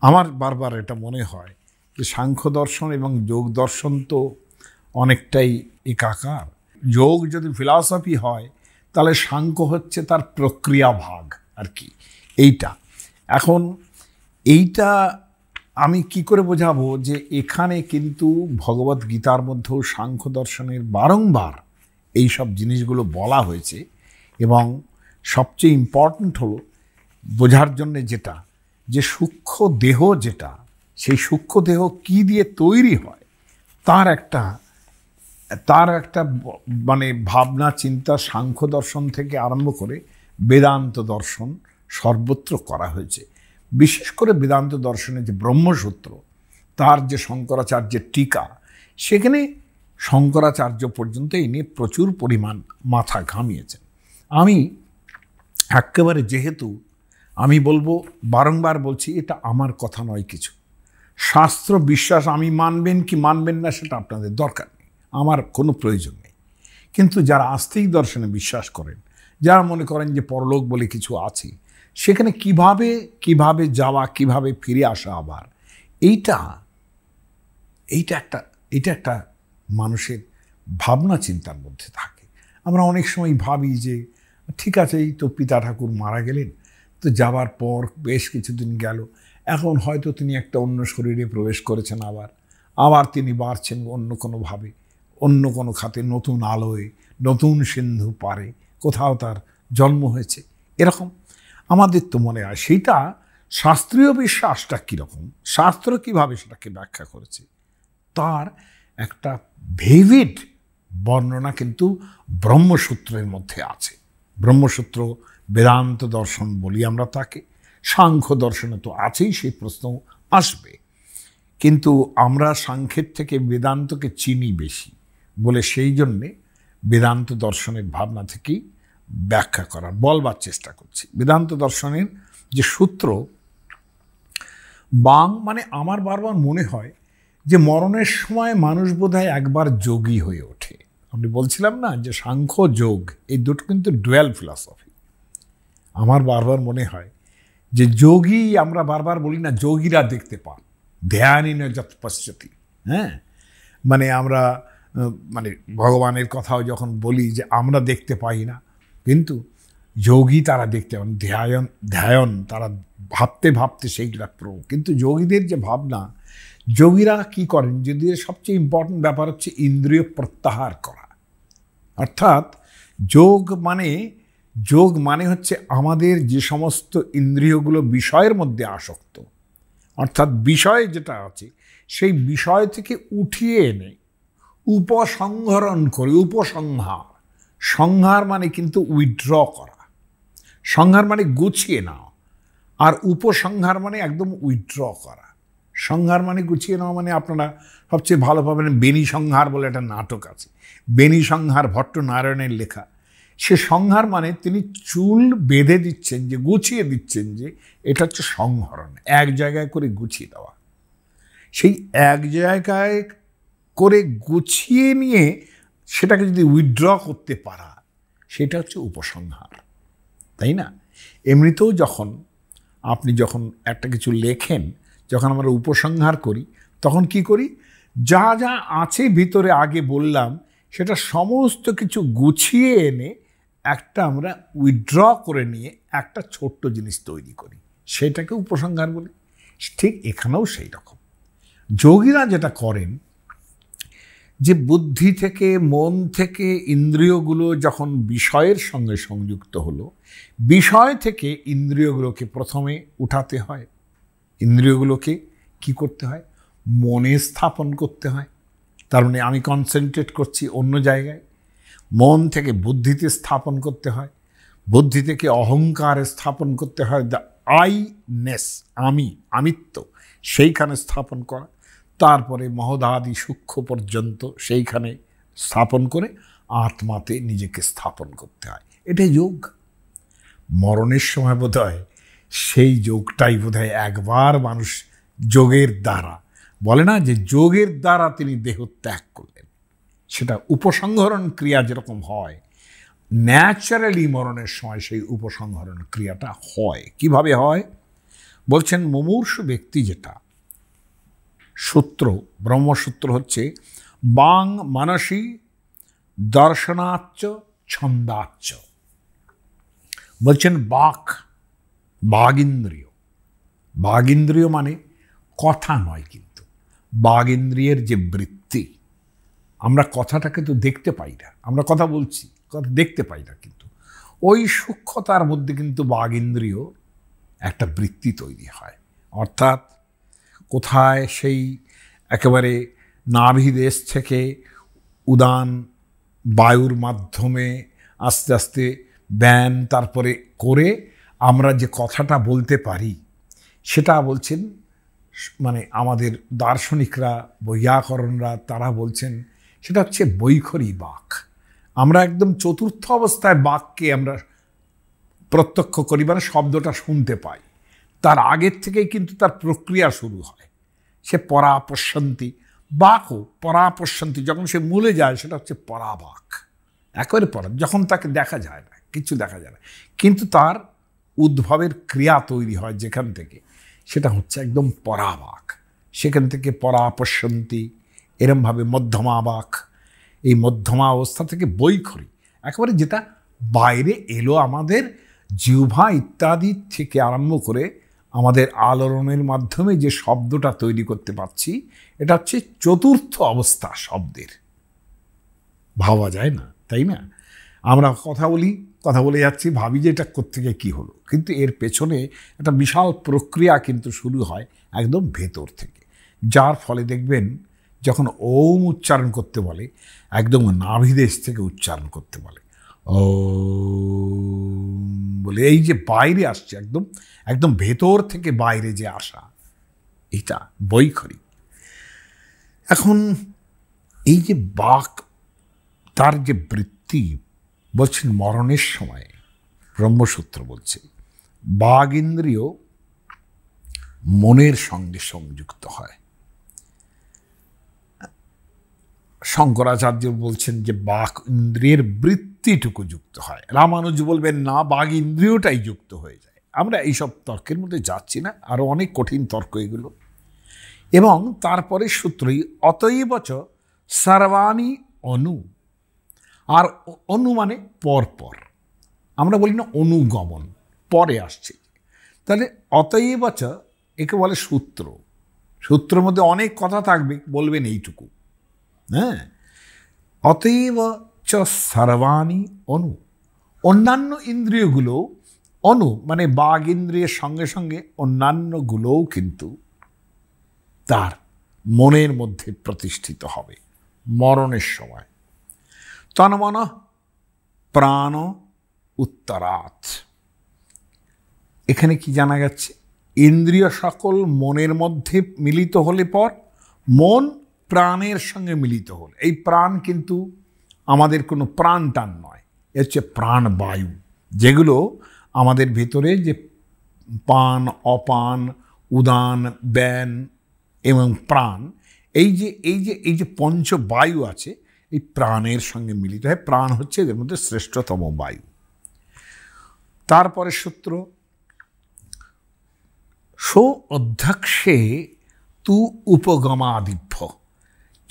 আমার বারবার এটা মনে হয় যে সাংখ্য দর্শন এবং যোগ দর্শন তো অনেকটাই একাকার যোগ যদি ফিলসফি হয় তাহলে সাংখ্য হচ্ছে তার প্রক্রিয়া ভাগ আর কি এইটা এখন এইটা আমি কি করে বোঝাবো যে এখানে কিন্তু ভগবত গীতার মধ্যেও সাংখ্য দর্শনের বারংবার এই সব জিনিসগুলো বলা হয়েছে এবং সবচেয়ে ইম্পর্ট্যান্ট হলো বোঝার জন্যে যেটা যে সূক্ষ্ম দেহ যেটা সেই সূক্ষ্ম দেহ কি দিয়ে তৈরি হয় তার একটা তার একটা মানে ভাবনা চিন্তা সাংখ্য দর্শন থেকে আরম্ভ করে বেদান্ত দর্শন সর্বত্র করা হয়েছে বিশেষ করে বেদান্ত দর্শনে যে ব্রহ্মসূত্র তার যে শঙ্করাচার্যের টিকা সেখানে শঙ্করাচার্য পর্যন্ত এই নিয়ে প্রচুর পরিমাণ মাথা ঘামিয়েছেন আমি একেবারে যেহেতু আমি বলবো বারংবার বলছি এটা আমার কথা নয় কিছু শাস্ত্র বিশ্বাস আমি মানবেন কি মানবেন না সেটা আপনাদের দরকার আমার কোনো প্রয়োজন নেই কিন্তু যারা আস্তিক দর্শনে বিশ্বাস করেন যারা মনে করেন যে পরলোক বলে কিছু আছে সেখানে কিভাবে কিভাবে যাওয়া কিভাবে ফিরে আসা আবার এইটা এইটা একটা এটা একটা মানুষের ভাবনা চিন্তার মধ্যে থাকে আমরা অনেক সময় ভাবি যে ঠিক আছে এই তো পিতা ঠাকুর মারা গেলেন তো যাবার পর বেশ কিছুদিন গেল এখন হয়তো তিনি একটা অন্য শরীরে প্রবেশ করেছেন আবার আবার তিনি বাড়ছেন অন্য কোনোভাবে অন্য কোনো খাতে নতুন আলোয় নতুন সিন্ধু পারে কোথাও তার জন্ম হয়েছে এরকম আমাদের তো মনে হয় সেইটা শাস্ত্রীয় বিশ্বাসটা কীরকম শাস্ত্র কীভাবে সেটাকে ব্যাখ্যা করেছে তার একটা ভেভিড বর্ণনা কিন্তু ব্রহ্মসূত্রের মধ্যে আছে ব্রহ্মসূত্র বেদান্ত দর্শন বলি আমরা তাকে সাংখ্য দর্শনে তো আছেই সেই প্রশ্ন আসবে কিন্তু আমরা সাংখ্যের থেকে বেদান্তকে চিনি বেশি বলে সেই জন্যে বেদান্ত দর্শনের ভাবনা থেকেই ব্যাখ্যা করার বলবার চেষ্টা করছি বেদান্ত দর্শনের যে সূত্র বাং মানে আমার বারবার মনে হয় যে মরণের সময় মানুষ বোধহয় একবার যোগী হয়ে ওঠে আমি বলছিলাম না যে সাংখ্য যোগ এই দুটো কিন্তু ডুয়েল ফিলসফি আমার বারবার মনে হয় যে যোগী আমরা বারবার বলি না যোগীরা দেখতে পান ধ্যানই নয় যত হ্যাঁ মানে আমরা মানে ভগবানের কথাও যখন বলি যে আমরা দেখতে পাই না কিন্তু যোগী তারা দেখতে পান ধ্যায়ন ধ্যায়ন তারা ভাবতে ভাবতে সেইগুলা প্রো কিন্তু যোগীদের যে ভাবনা যোগীরা কি করেন যোগীদের সবচেয়ে ইম্পর্ট্যান্ট ব্যাপার হচ্ছে ইন্দ্রিয় প্রত্যাহার করা অর্থাৎ যোগ মানে যোগ মানে হচ্ছে আমাদের যে সমস্ত ইন্দ্রিয়গুলো বিষয়ের মধ্যে আসক্ত অর্থাৎ বিষয় যেটা আছে সেই বিষয় থেকে উঠিয়ে এনে উপসংহরণ করে উপসংহার সংহার মানে কিন্তু উইথড্র করা সংহার মানে গুছিয়ে নাও আর উপসংহার মানে একদম উইথড্র করা সংহার মানে গুছিয়ে নেওয়া মানে আপনারা সবচেয়ে ভালো পাবেন বেনি সংহার বলে একটা নাটক আছে বেনি সংহার ভট্টনারায়ণের লেখা সে সংহার মানে তিনি চুল বেঁধে দিচ্ছেন যে গুছিয়ে দিচ্ছেন যে এটা হচ্ছে সংহরণ এক জায়গায় করে গুছিয়ে দেওয়া সেই এক জায়গায় করে গুছিয়ে নিয়ে সেটাকে যদি উইথড্র করতে পারা সেটা হচ্ছে উপসংহার তাই না এমনিতেও যখন আপনি যখন একটা কিছু লেখেন যখন আমরা উপসংহার করি তখন কি করি যা যা আছে ভিতরে আগে বললাম সেটা সমস্ত কিছু গুছিয়ে এনে একটা আমরা উইথড্র করে নিয়ে একটা ছোট্ট জিনিস তৈরি করি সেটাকে উপসংহার বলি ঠিক এখানেও সেই রকম যোগীরা যেটা করেন যে বুদ্ধি থেকে মন থেকে ইন্দ্রিয়গুলো যখন বিষয়ের সঙ্গে সংযুক্ত হলো বিষয় থেকে ইন্দ্রিয়গুলোকে প্রথমে উঠাতে হয় ইন্দ্রিয়গুলোকে কি করতে হয় মনে স্থাপন করতে হয় তার মানে আমি কনসেন্ট্রেট করছি অন্য জায়গায় মন থেকে বুদ্ধিতে স্থাপন করতে হয় বুদ্ধি থেকে অহংকার স্থাপন করতে হয় দ্য আইনেস আমি আমিত্ব সেইখানে স্থাপন করা তারপরে মহদাদি সূক্ষ্ম পর্যন্ত সেইখানে স্থাপন করে আত্মাতে নিজেকে স্থাপন করতে হয় এটাই যোগ মরণের সময় বোধ হয় সেই যোগটাই বোধ একবার মানুষ যোগের দ্বারা বলে না যে যোগের দ্বারা তিনি দেহ ত্যাগ করলেন সেটা উপসংহরণ ক্রিয়া যেরকম হয় ন্যাচারালি মরণের সময় সেই উপসংহরণ ক্রিয়াটা হয় কিভাবে হয় বলছেন মুমূর্ষ ব্যক্তি যেটা সূত্র ব্রহ্মসূত্র হচ্ছে বাং মানসি দর্শনাচ্চ ছন্দাচ্চ বলছেন বাক বাগিন্দ্রিয় বাগিন্দ্রিয় মানে কথা নয় কিন্তু বাগিন্দ্রিয়ের যে বৃত্তি আমরা কথাটাকে তো দেখতে পাই না আমরা কথা বলছি দেখতে পাই না কিন্তু ওই সূক্ষ্মতার মধ্যে কিন্তু বাগিন্দ্রিয় একটা বৃত্তি তৈরি হয় অর্থাৎ কোথায় সেই একেবারে নাভিদেশ থেকে উদান বায়ুর মাধ্যমে আস্তে আস্তে ব্যান তারপরে করে আমরা যে কথাটা বলতে পারি সেটা বলছেন মানে আমাদের দার্শনিকরা বৈয়াকরণরা তারা বলছেন সেটা হচ্ছে বৈখরী বাক আমরা একদম চতুর্থ অবস্থায় বাককে আমরা প্রত্যক্ষ করি মানে শব্দটা শুনতে পাই তার আগের থেকেই কিন্তু তার প্রক্রিয়া শুরু হয় সে পরাপশ্যন্তি বাকও পরাপশ্যন্তি যখন সে মূলে যায় সেটা হচ্ছে পরাবাক একবারে পরা যখন তাকে দেখা যায় না কিছু দেখা যায় না কিন্তু তার উদ্ভবের ক্রিয়া তৈরি হয় যেখান থেকে সেটা হচ্ছে একদম পরাবাক সেখান থেকে পরাপশ্যন্তি এরমভাবে মধ্যমাবাক এই মধ্যমা অবস্থা থেকে বই খরি একেবারে যেটা বাইরে এলো আমাদের জিহ্বা ইত্যাদি থেকে আরম্ভ করে আমাদের আলোড়নের মাধ্যমে যে শব্দটা তৈরি করতে পারছি এটা হচ্ছে চতুর্থ অবস্থা শব্দের ভাবা যায় না তাই না আমরা কথা বলি কথা বলে যাচ্ছি ভাবি যে এটা কোথেকে কী হলো কিন্তু এর পেছনে একটা বিশাল প্রক্রিয়া কিন্তু শুরু হয় একদম ভেতর থেকে যার ফলে দেখবেন যখন ওম উচ্চারণ করতে বলে একদম নাভিদেশ থেকে উচ্চারণ করতে বলে ও বলে এই যে বাইরে আসছে একদম একদম ভেতর থেকে বাইরে যে আসা এটা বৈখরি এখন এই যে বাক তার যে বৃত্তি বলছেন মরণের সময় ব্রহ্মসূত্র বলছে বাঘ ইন্দ্রিয় মনের সঙ্গে সংযুক্ত হয় শঙ্করাচার্য বলছেন যে বাক ইন্দ্রিয়ের বৃত্তিটুকু যুক্ত হয় রামানুজ বলবেন না বাঘ ইন্দ্রিয়টাই যুক্ত হয়ে যায় আমরা এইসব তর্কের মধ্যে যাচ্ছি না আরও অনেক কঠিন তর্ক এগুলো এবং তারপরে সূত্রই অতএবচ সর্বাণী অনু আর অনু মানে পরপর আমরা বলি না অনুগমন পরে আসছে তাহলে অতএবচ একে বলে সূত্র সূত্রের মধ্যে অনেক কথা থাকবে বলবেন এইটুকু হ্যাঁ অতএব চ সর্বাণী অনু অন্যান্য ইন্দ্রিয়গুলো অনু মানে বাঘ ইন্দ্রিয়ের সঙ্গে সঙ্গে অন্যান্যগুলোও কিন্তু তার মনের মধ্যে প্রতিষ্ঠিত হবে মরণের সময় তনমন প্রাণ উত্তরাত এখানে কি জানা যাচ্ছে ইন্দ্রিয় সকল মনের মধ্যে মিলিত হলে পর মন প্রাণের সঙ্গে মিলিত হল এই প্রাণ কিন্তু আমাদের কোনো প্রাণ টান নয় এ হচ্ছে প্রাণবায়ু যেগুলো আমাদের ভেতরে যে পান অপান উদান ব্যান এবং প্রাণ এই যে এই যে এই যে পঞ্চ বায়ু আছে এই প্রাণের সঙ্গে মিলিত হয় প্রাণ হচ্ছে এদের মধ্যে শ্রেষ্ঠতম বায়ু তারপরে সূত্র সো অধ্যক্ষে তু উপগমাদিভ্য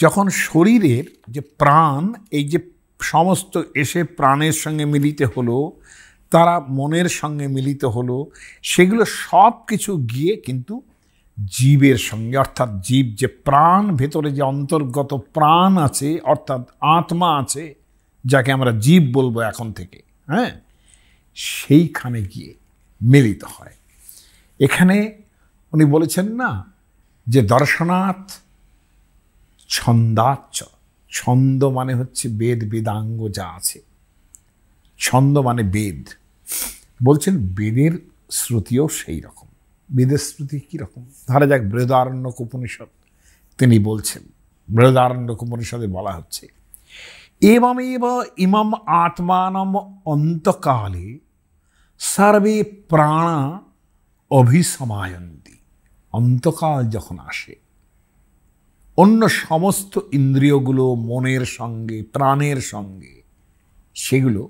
যখন শরীরের যে প্রাণ এই যে সমস্ত এসে প্রাণের সঙ্গে মিলিতে হলো তারা মনের সঙ্গে মিলিত হলো সেগুলো সব কিছু গিয়ে কিন্তু জীবের সঙ্গে অর্থাৎ জীব যে প্রাণ ভেতরে যে অন্তর্গত প্রাণ আছে অর্থাৎ আত্মা আছে যাকে আমরা জীব বলবো এখন থেকে হ্যাঁ সেইখানে গিয়ে মিলিত হয় এখানে উনি বলেছেন না যে দর্শনাথ ছন্দাচ্ছ ছন্দ মানে হচ্ছে বেদ বেদাঙ্গ যা আছে ছন্দ মানে বেদ বলছেন বেদের শ্রুতিও সেই রকম বেদের শ্রুতি কীরকম ধরা যাক বৃহদারণ্যক উপনিষদ তিনি বলছেন বৃহদারণ্যক উপনিষদে বলা হচ্ছে এবমেব ইমাম আত্মানম অন্তকালে সর্বে প্রাণ অভিসমায়ন্তি অন্তকাল যখন আসে অন্য সমস্ত ইন্দ্রিয়গুলো মনের সঙ্গে প্রাণের সঙ্গে সেগুলো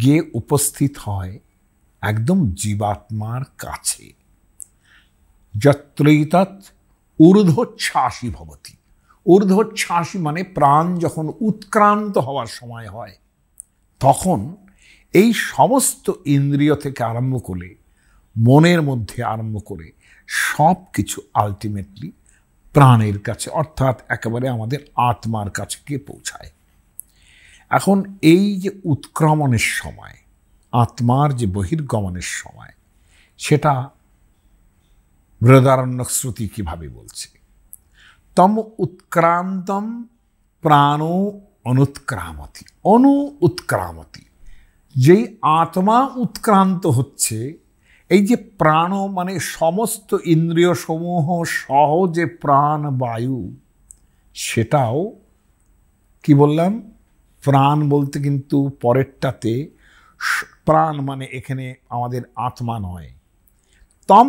গিয়ে উপস্থিত হয় একদম জীবাত্মার কাছে যত্রৈতৎ ঊর্ধ্বচ্ছ্বাসী ভবতী ঊর্ধ্বচ্ছ্বাসী মানে প্রাণ যখন উৎক্রান্ত হওয়ার সময় হয় তখন এই সমস্ত ইন্দ্রিয় থেকে আরম্ভ করে মনের মধ্যে আরম্ভ করে সব কিছু আলটিমেটলি প্রাণের কাছে অর্থাৎ একেবারে আমাদের আত্মার কাছে গিয়ে পৌঁছায় এখন এই যে উৎক্রমণের সময় আত্মার যে বহির্গমনের সময় সেটা বৃহদারণ্য শ্রুতি কীভাবে বলছে তম উৎক্রান্তম প্রাণ অনুৎক্রামতি অনু উৎক্রামতি যেই আত্মা উৎক্রান্ত হচ্ছে এই যে প্রাণ মানে সমস্ত ইন্দ্রিয় সমূহ সহ যে প্রাণ বায়ু সেটাও কি বললাম প্রাণ বলতে কিন্তু পরেরটাতে প্রাণ মানে এখানে আমাদের আত্মা নয় তম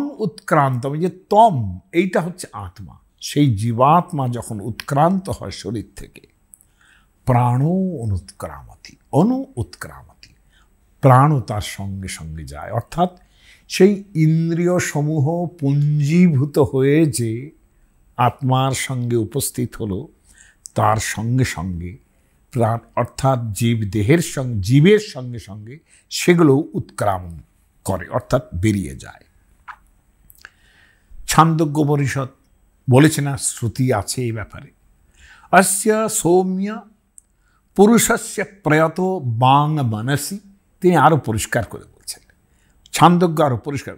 মানে যে তম এইটা হচ্ছে আত্মা সেই জীবাত্মা যখন উৎক্রান্ত হয় শরীর থেকে প্রাণ অনুৎক্রামতি অনু উৎক্রামতি প্রাণও তার সঙ্গে সঙ্গে যায় অর্থাৎ সেই ইন্দ্রিয় সমূহ পুঞ্জীভূত হয়ে যে আত্মার সঙ্গে উপস্থিত হলো তার সঙ্গে সঙ্গে প্রাণ অর্থাৎ জীব দেহের সঙ্গে জীবের সঙ্গে সঙ্গে সেগুলো উৎক্রাম করে অর্থাৎ বেরিয়ে যায় ছান্দজ্ঞ পরিষদ বলেছে না শ্রুতি আছে এই ব্যাপারে অস্য সৌম্য পুরুষস্য প্রয়ত বাং মানসী তিনি আরও পরিষ্কার করে বলছেন ছান্দজ্ঞ আরও পরিষ্কার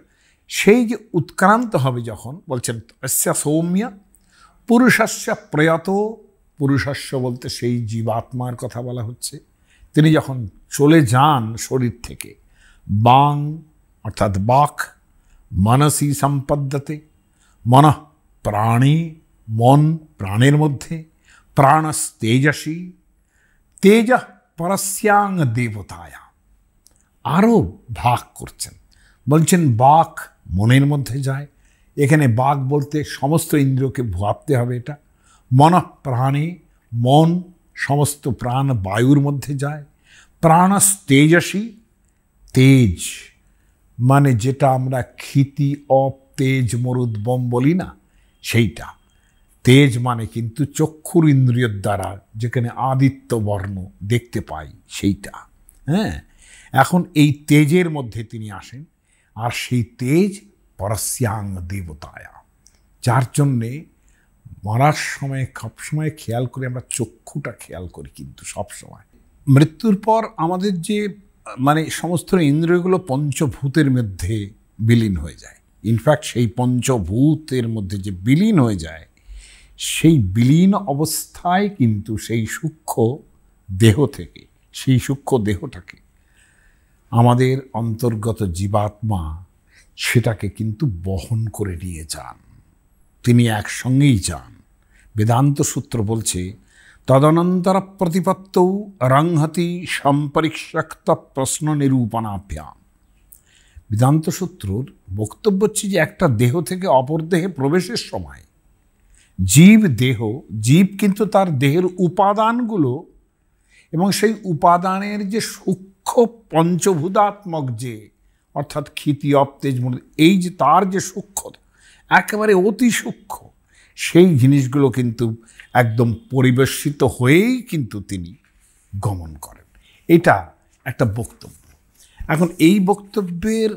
সেই যে উৎক্রান্ত হবে যখন বলছেন অস্য সৌম্য পুরুষস্য প্রয়ত পুরুষাস্য বলতে সেই জীবাত্মার কথা বলা হচ্ছে তিনি যখন চলে যান শরীর থেকে বাং অর্থাৎ বাক মানসী সম্পদ্যতে মন প্রাণে মন প্রাণের মধ্যে প্রাণস তেজসী তেজ পরস্যাং দেবতায়া আরও ভাগ করছেন বলছেন বাক মনের মধ্যে যায় এখানে বাক বলতে সমস্ত ইন্দ্রকে ভাবতে হবে এটা মনঃপ্রাণে মন সমস্ত প্রাণ বায়ুর মধ্যে যায় প্রাণস তেজ মানে যেটা আমরা ক্ষিতি অপ তেজ মরুদ্বম বলি না সেইটা তেজ মানে কিন্তু চক্ষুর ইন্দ্রিয়র দ্বারা যেখানে আদিত্য বর্ণ দেখতে পাই সেইটা হ্যাঁ এখন এই তেজের মধ্যে তিনি আসেন আর সেই তেজ পরস্যাং দেবতায়া যার জন্যে মরার সময় সবসময় খেয়াল করে আমরা চক্ষুটা খেয়াল করি কিন্তু সব সময় মৃত্যুর পর আমাদের যে মানে সমস্ত ইন্দ্রিয়গুলো পঞ্চভূতের মধ্যে বিলীন হয়ে যায় ইনফ্যাক্ট সেই পঞ্চভূতের মধ্যে যে বিলীন হয়ে যায় সেই বিলীন অবস্থায় কিন্তু সেই সূক্ষ্ম দেহ থেকে সেই সূক্ষ্ম দেহটাকে আমাদের অন্তর্গত জীবাত্মা সেটাকে কিন্তু বহন করে নিয়ে যান তিনি একসঙ্গেই যান বেদান্ত সূত্র বলছে তদনন্তর প্রতিপত্ত রংহতি সম্পরিক্ষক্ত প্রশ্ন নিরূপণাভ্যাম বেদান্ত সূত্রর বক্তব্য হচ্ছে যে একটা দেহ থেকে অপর দেহে প্রবেশের সময় জীব দেহ জীব কিন্তু তার দেহের উপাদানগুলো এবং সেই উপাদানের যে সূক্ষ্ম পঞ্চভূতাত্মক যে অর্থাৎ ক্ষিতি অপ্তেজ এই যে তার যে সূক্ষ্ম একেবারে অতি সূক্ষ্ম সেই জিনিসগুলো কিন্তু একদম পরিবেশিত হয়েই কিন্তু তিনি গমন করেন এটা একটা বক্তব্য এখন এই বক্তব্যের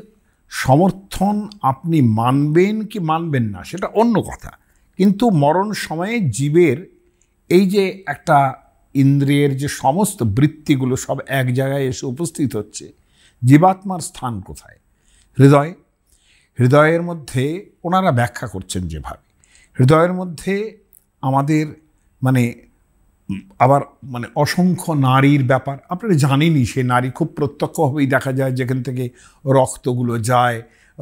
সমর্থন আপনি মানবেন কি মানবেন না সেটা অন্য কথা কিন্তু মরণ সময়ে জীবের এই যে একটা ইন্দ্রিয়ের যে সমস্ত বৃত্তিগুলো সব এক জায়গায় এসে উপস্থিত হচ্ছে জীবাত্মার স্থান কোথায় হৃদয় হৃদয়ের মধ্যে ওনারা ব্যাখ্যা করছেন যেভাবে হৃদয়ের মধ্যে আমাদের মানে আবার মানে অসংখ্য নারীর ব্যাপার আপনারা জানেনই সে নারী খুব প্রত্যক্ষভাবেই দেখা যায় যেখান থেকে রক্তগুলো যায়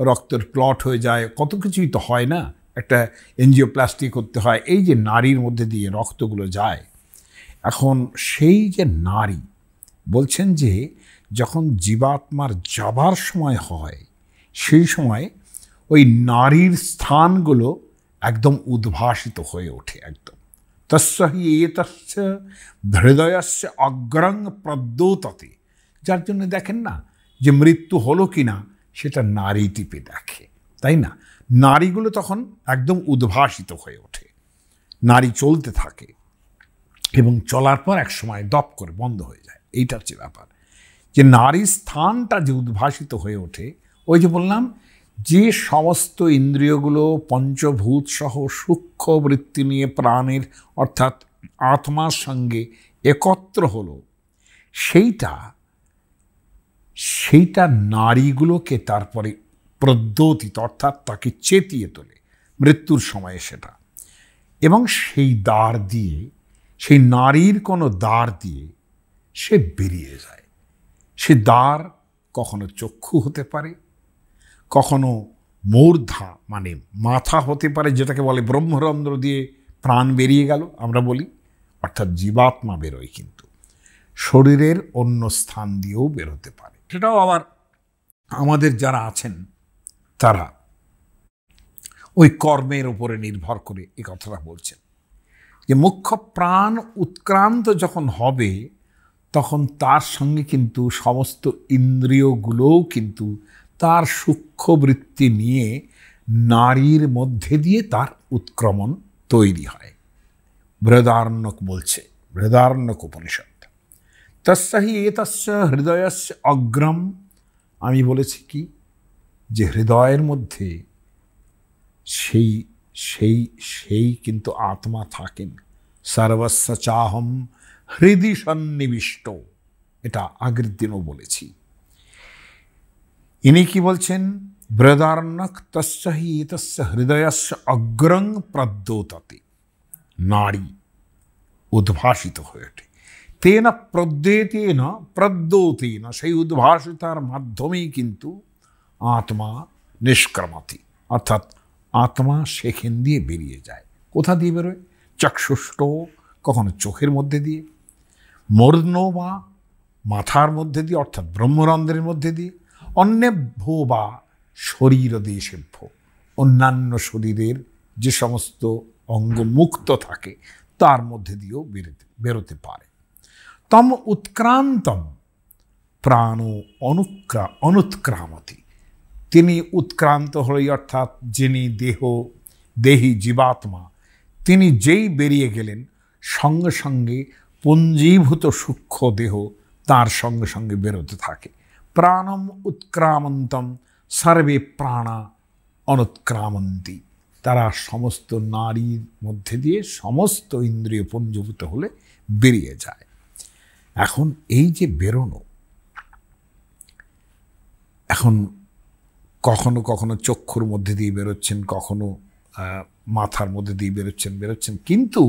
রক্তের প্লট হয়ে যায় কত কিছুই তো হয় না একটা প্লাস্টিক করতে হয় এই যে নারীর মধ্যে দিয়ে রক্তগুলো যায় এখন সেই যে নারী বলছেন যে যখন জীবাত্মার যাবার সময় হয় সেই সময় ওই নারীর স্থানগুলো একদম উদ্ভাসিত হয়ে ওঠে একদম তস্য হি এতস্য হৃদয়স্য অগ্রং প্রদ্যোততে যার জন্য দেখেন না যে মৃত্যু হলো কি না সেটা নারী টিপে দেখে তাই না নারীগুলো তখন একদম উদ্ভাসিত হয়ে ওঠে নারী চলতে থাকে এবং চলার পর এক সময় দপ করে বন্ধ হয়ে যায় এইটা হচ্ছে ব্যাপার যে নারী স্থানটা যে উদ্ভাসিত হয়ে ওঠে ওই যে বললাম যে সমস্ত ইন্দ্রিয়গুলো পঞ্চভূত সহ সূক্ষ্ম বৃত্তি নিয়ে প্রাণের অর্থাৎ আত্মার সঙ্গে একত্র হলো সেইটা সেইটা নারীগুলোকে তারপরে প্রদ্যোতিত অর্থাৎ তাকে চেতিয়ে তোলে মৃত্যুর সময়ে সেটা এবং সেই দ্বার দিয়ে সেই নারীর কোনো দ্বার দিয়ে সে বেরিয়ে যায় সে দ্বার কখনো চক্ষু হতে পারে কখনো মূর্ধা মানে মাথা হতে পারে যেটাকে বলে ব্রহ্মরন্ধ্র দিয়ে প্রাণ বেরিয়ে গেল আমরা বলি অর্থাৎ জীবাত্মা বেরোয় কিন্তু শরীরের অন্য স্থান দিয়েও বেরোতে পারে সেটাও আবার আমাদের যারা আছেন তারা ওই কর্মের উপরে নির্ভর করে এ কথাটা বলছেন যে মুখ্য প্রাণ উৎক্রান্ত যখন হবে তখন তার সঙ্গে কিন্তু সমস্ত ইন্দ্রিয়গুলোও কিন্তু তার সূক্ষ্ম বৃত্তি নিয়ে নারীর মধ্যে দিয়ে তার উৎক্রমণ তৈরি হয় বৃদারণ্যক বলছে বৃদারণ্যক উপনিষদ তস্যাহি এতস্য হৃদয়স অগ্রম আমি বলেছি কি যে হৃদয়ের মধ্যে সেই সেই সেই কিন্তু আত্মা থাকেন সর্বস্ব চাহম হৃদি সন্নিবিষ্ট এটা আগের দিনও বলেছি ইনি কি বলছেন বৃদার্ণক তস্য তস তস্য হৃদয়স্য অগ্রং প্রদ্যোততে নারী উদ্ভাসিত হয়ে ওঠে তেন প্রদ্যেতেন প্রদ্যোতেন সেই উদ্ভাসিতার মাধ্যমেই কিন্তু আত্মা নিষ্ক্রমাতি অর্থাৎ আত্মা সেখান দিয়ে বেরিয়ে যায় কোথা দিয়ে বেরোয় চক্ষুষ্ট কখনো চোখের মধ্যে দিয়ে মর্ণ বা মাথার মধ্যে দিয়ে অর্থাৎ ব্রহ্মরন্ধ্রের মধ্যে দিয়ে অন্যেভ্য বা শরীর দেশেভ্য অন্যান্য শরীরের যে সমস্ত অঙ্গ মুক্ত থাকে তার মধ্যে দিয়েও বেরোতে বেরোতে পারে তম উৎক্রান্তম প্রাণ অনুক্রা অনুৎক্রামতি তিনি উৎক্রান্ত হলেই অর্থাৎ যিনি দেহ দেহি জীবাত্মা তিনি যেই বেরিয়ে গেলেন সঙ্গে সঙ্গে পঞ্জীভূত সূক্ষ্ম দেহ তার সঙ্গে সঙ্গে বেরোতে থাকে প্রাণম উৎক্রামন্তম সর্বে প্রাণা অনুৎক্রামন্তি তারা সমস্ত নারীর মধ্যে দিয়ে সমস্ত ইন্দ্রিয় পঞ্জীভূত হলে বেরিয়ে যায় এখন এই যে বেরোনো এখন কখনো কখনো চক্ষুর মধ্যে দিয়ে বেরোচ্ছেন কখনো মাথার মধ্যে দিয়ে বেরোচ্ছেন বেরোচ্ছেন কিন্তু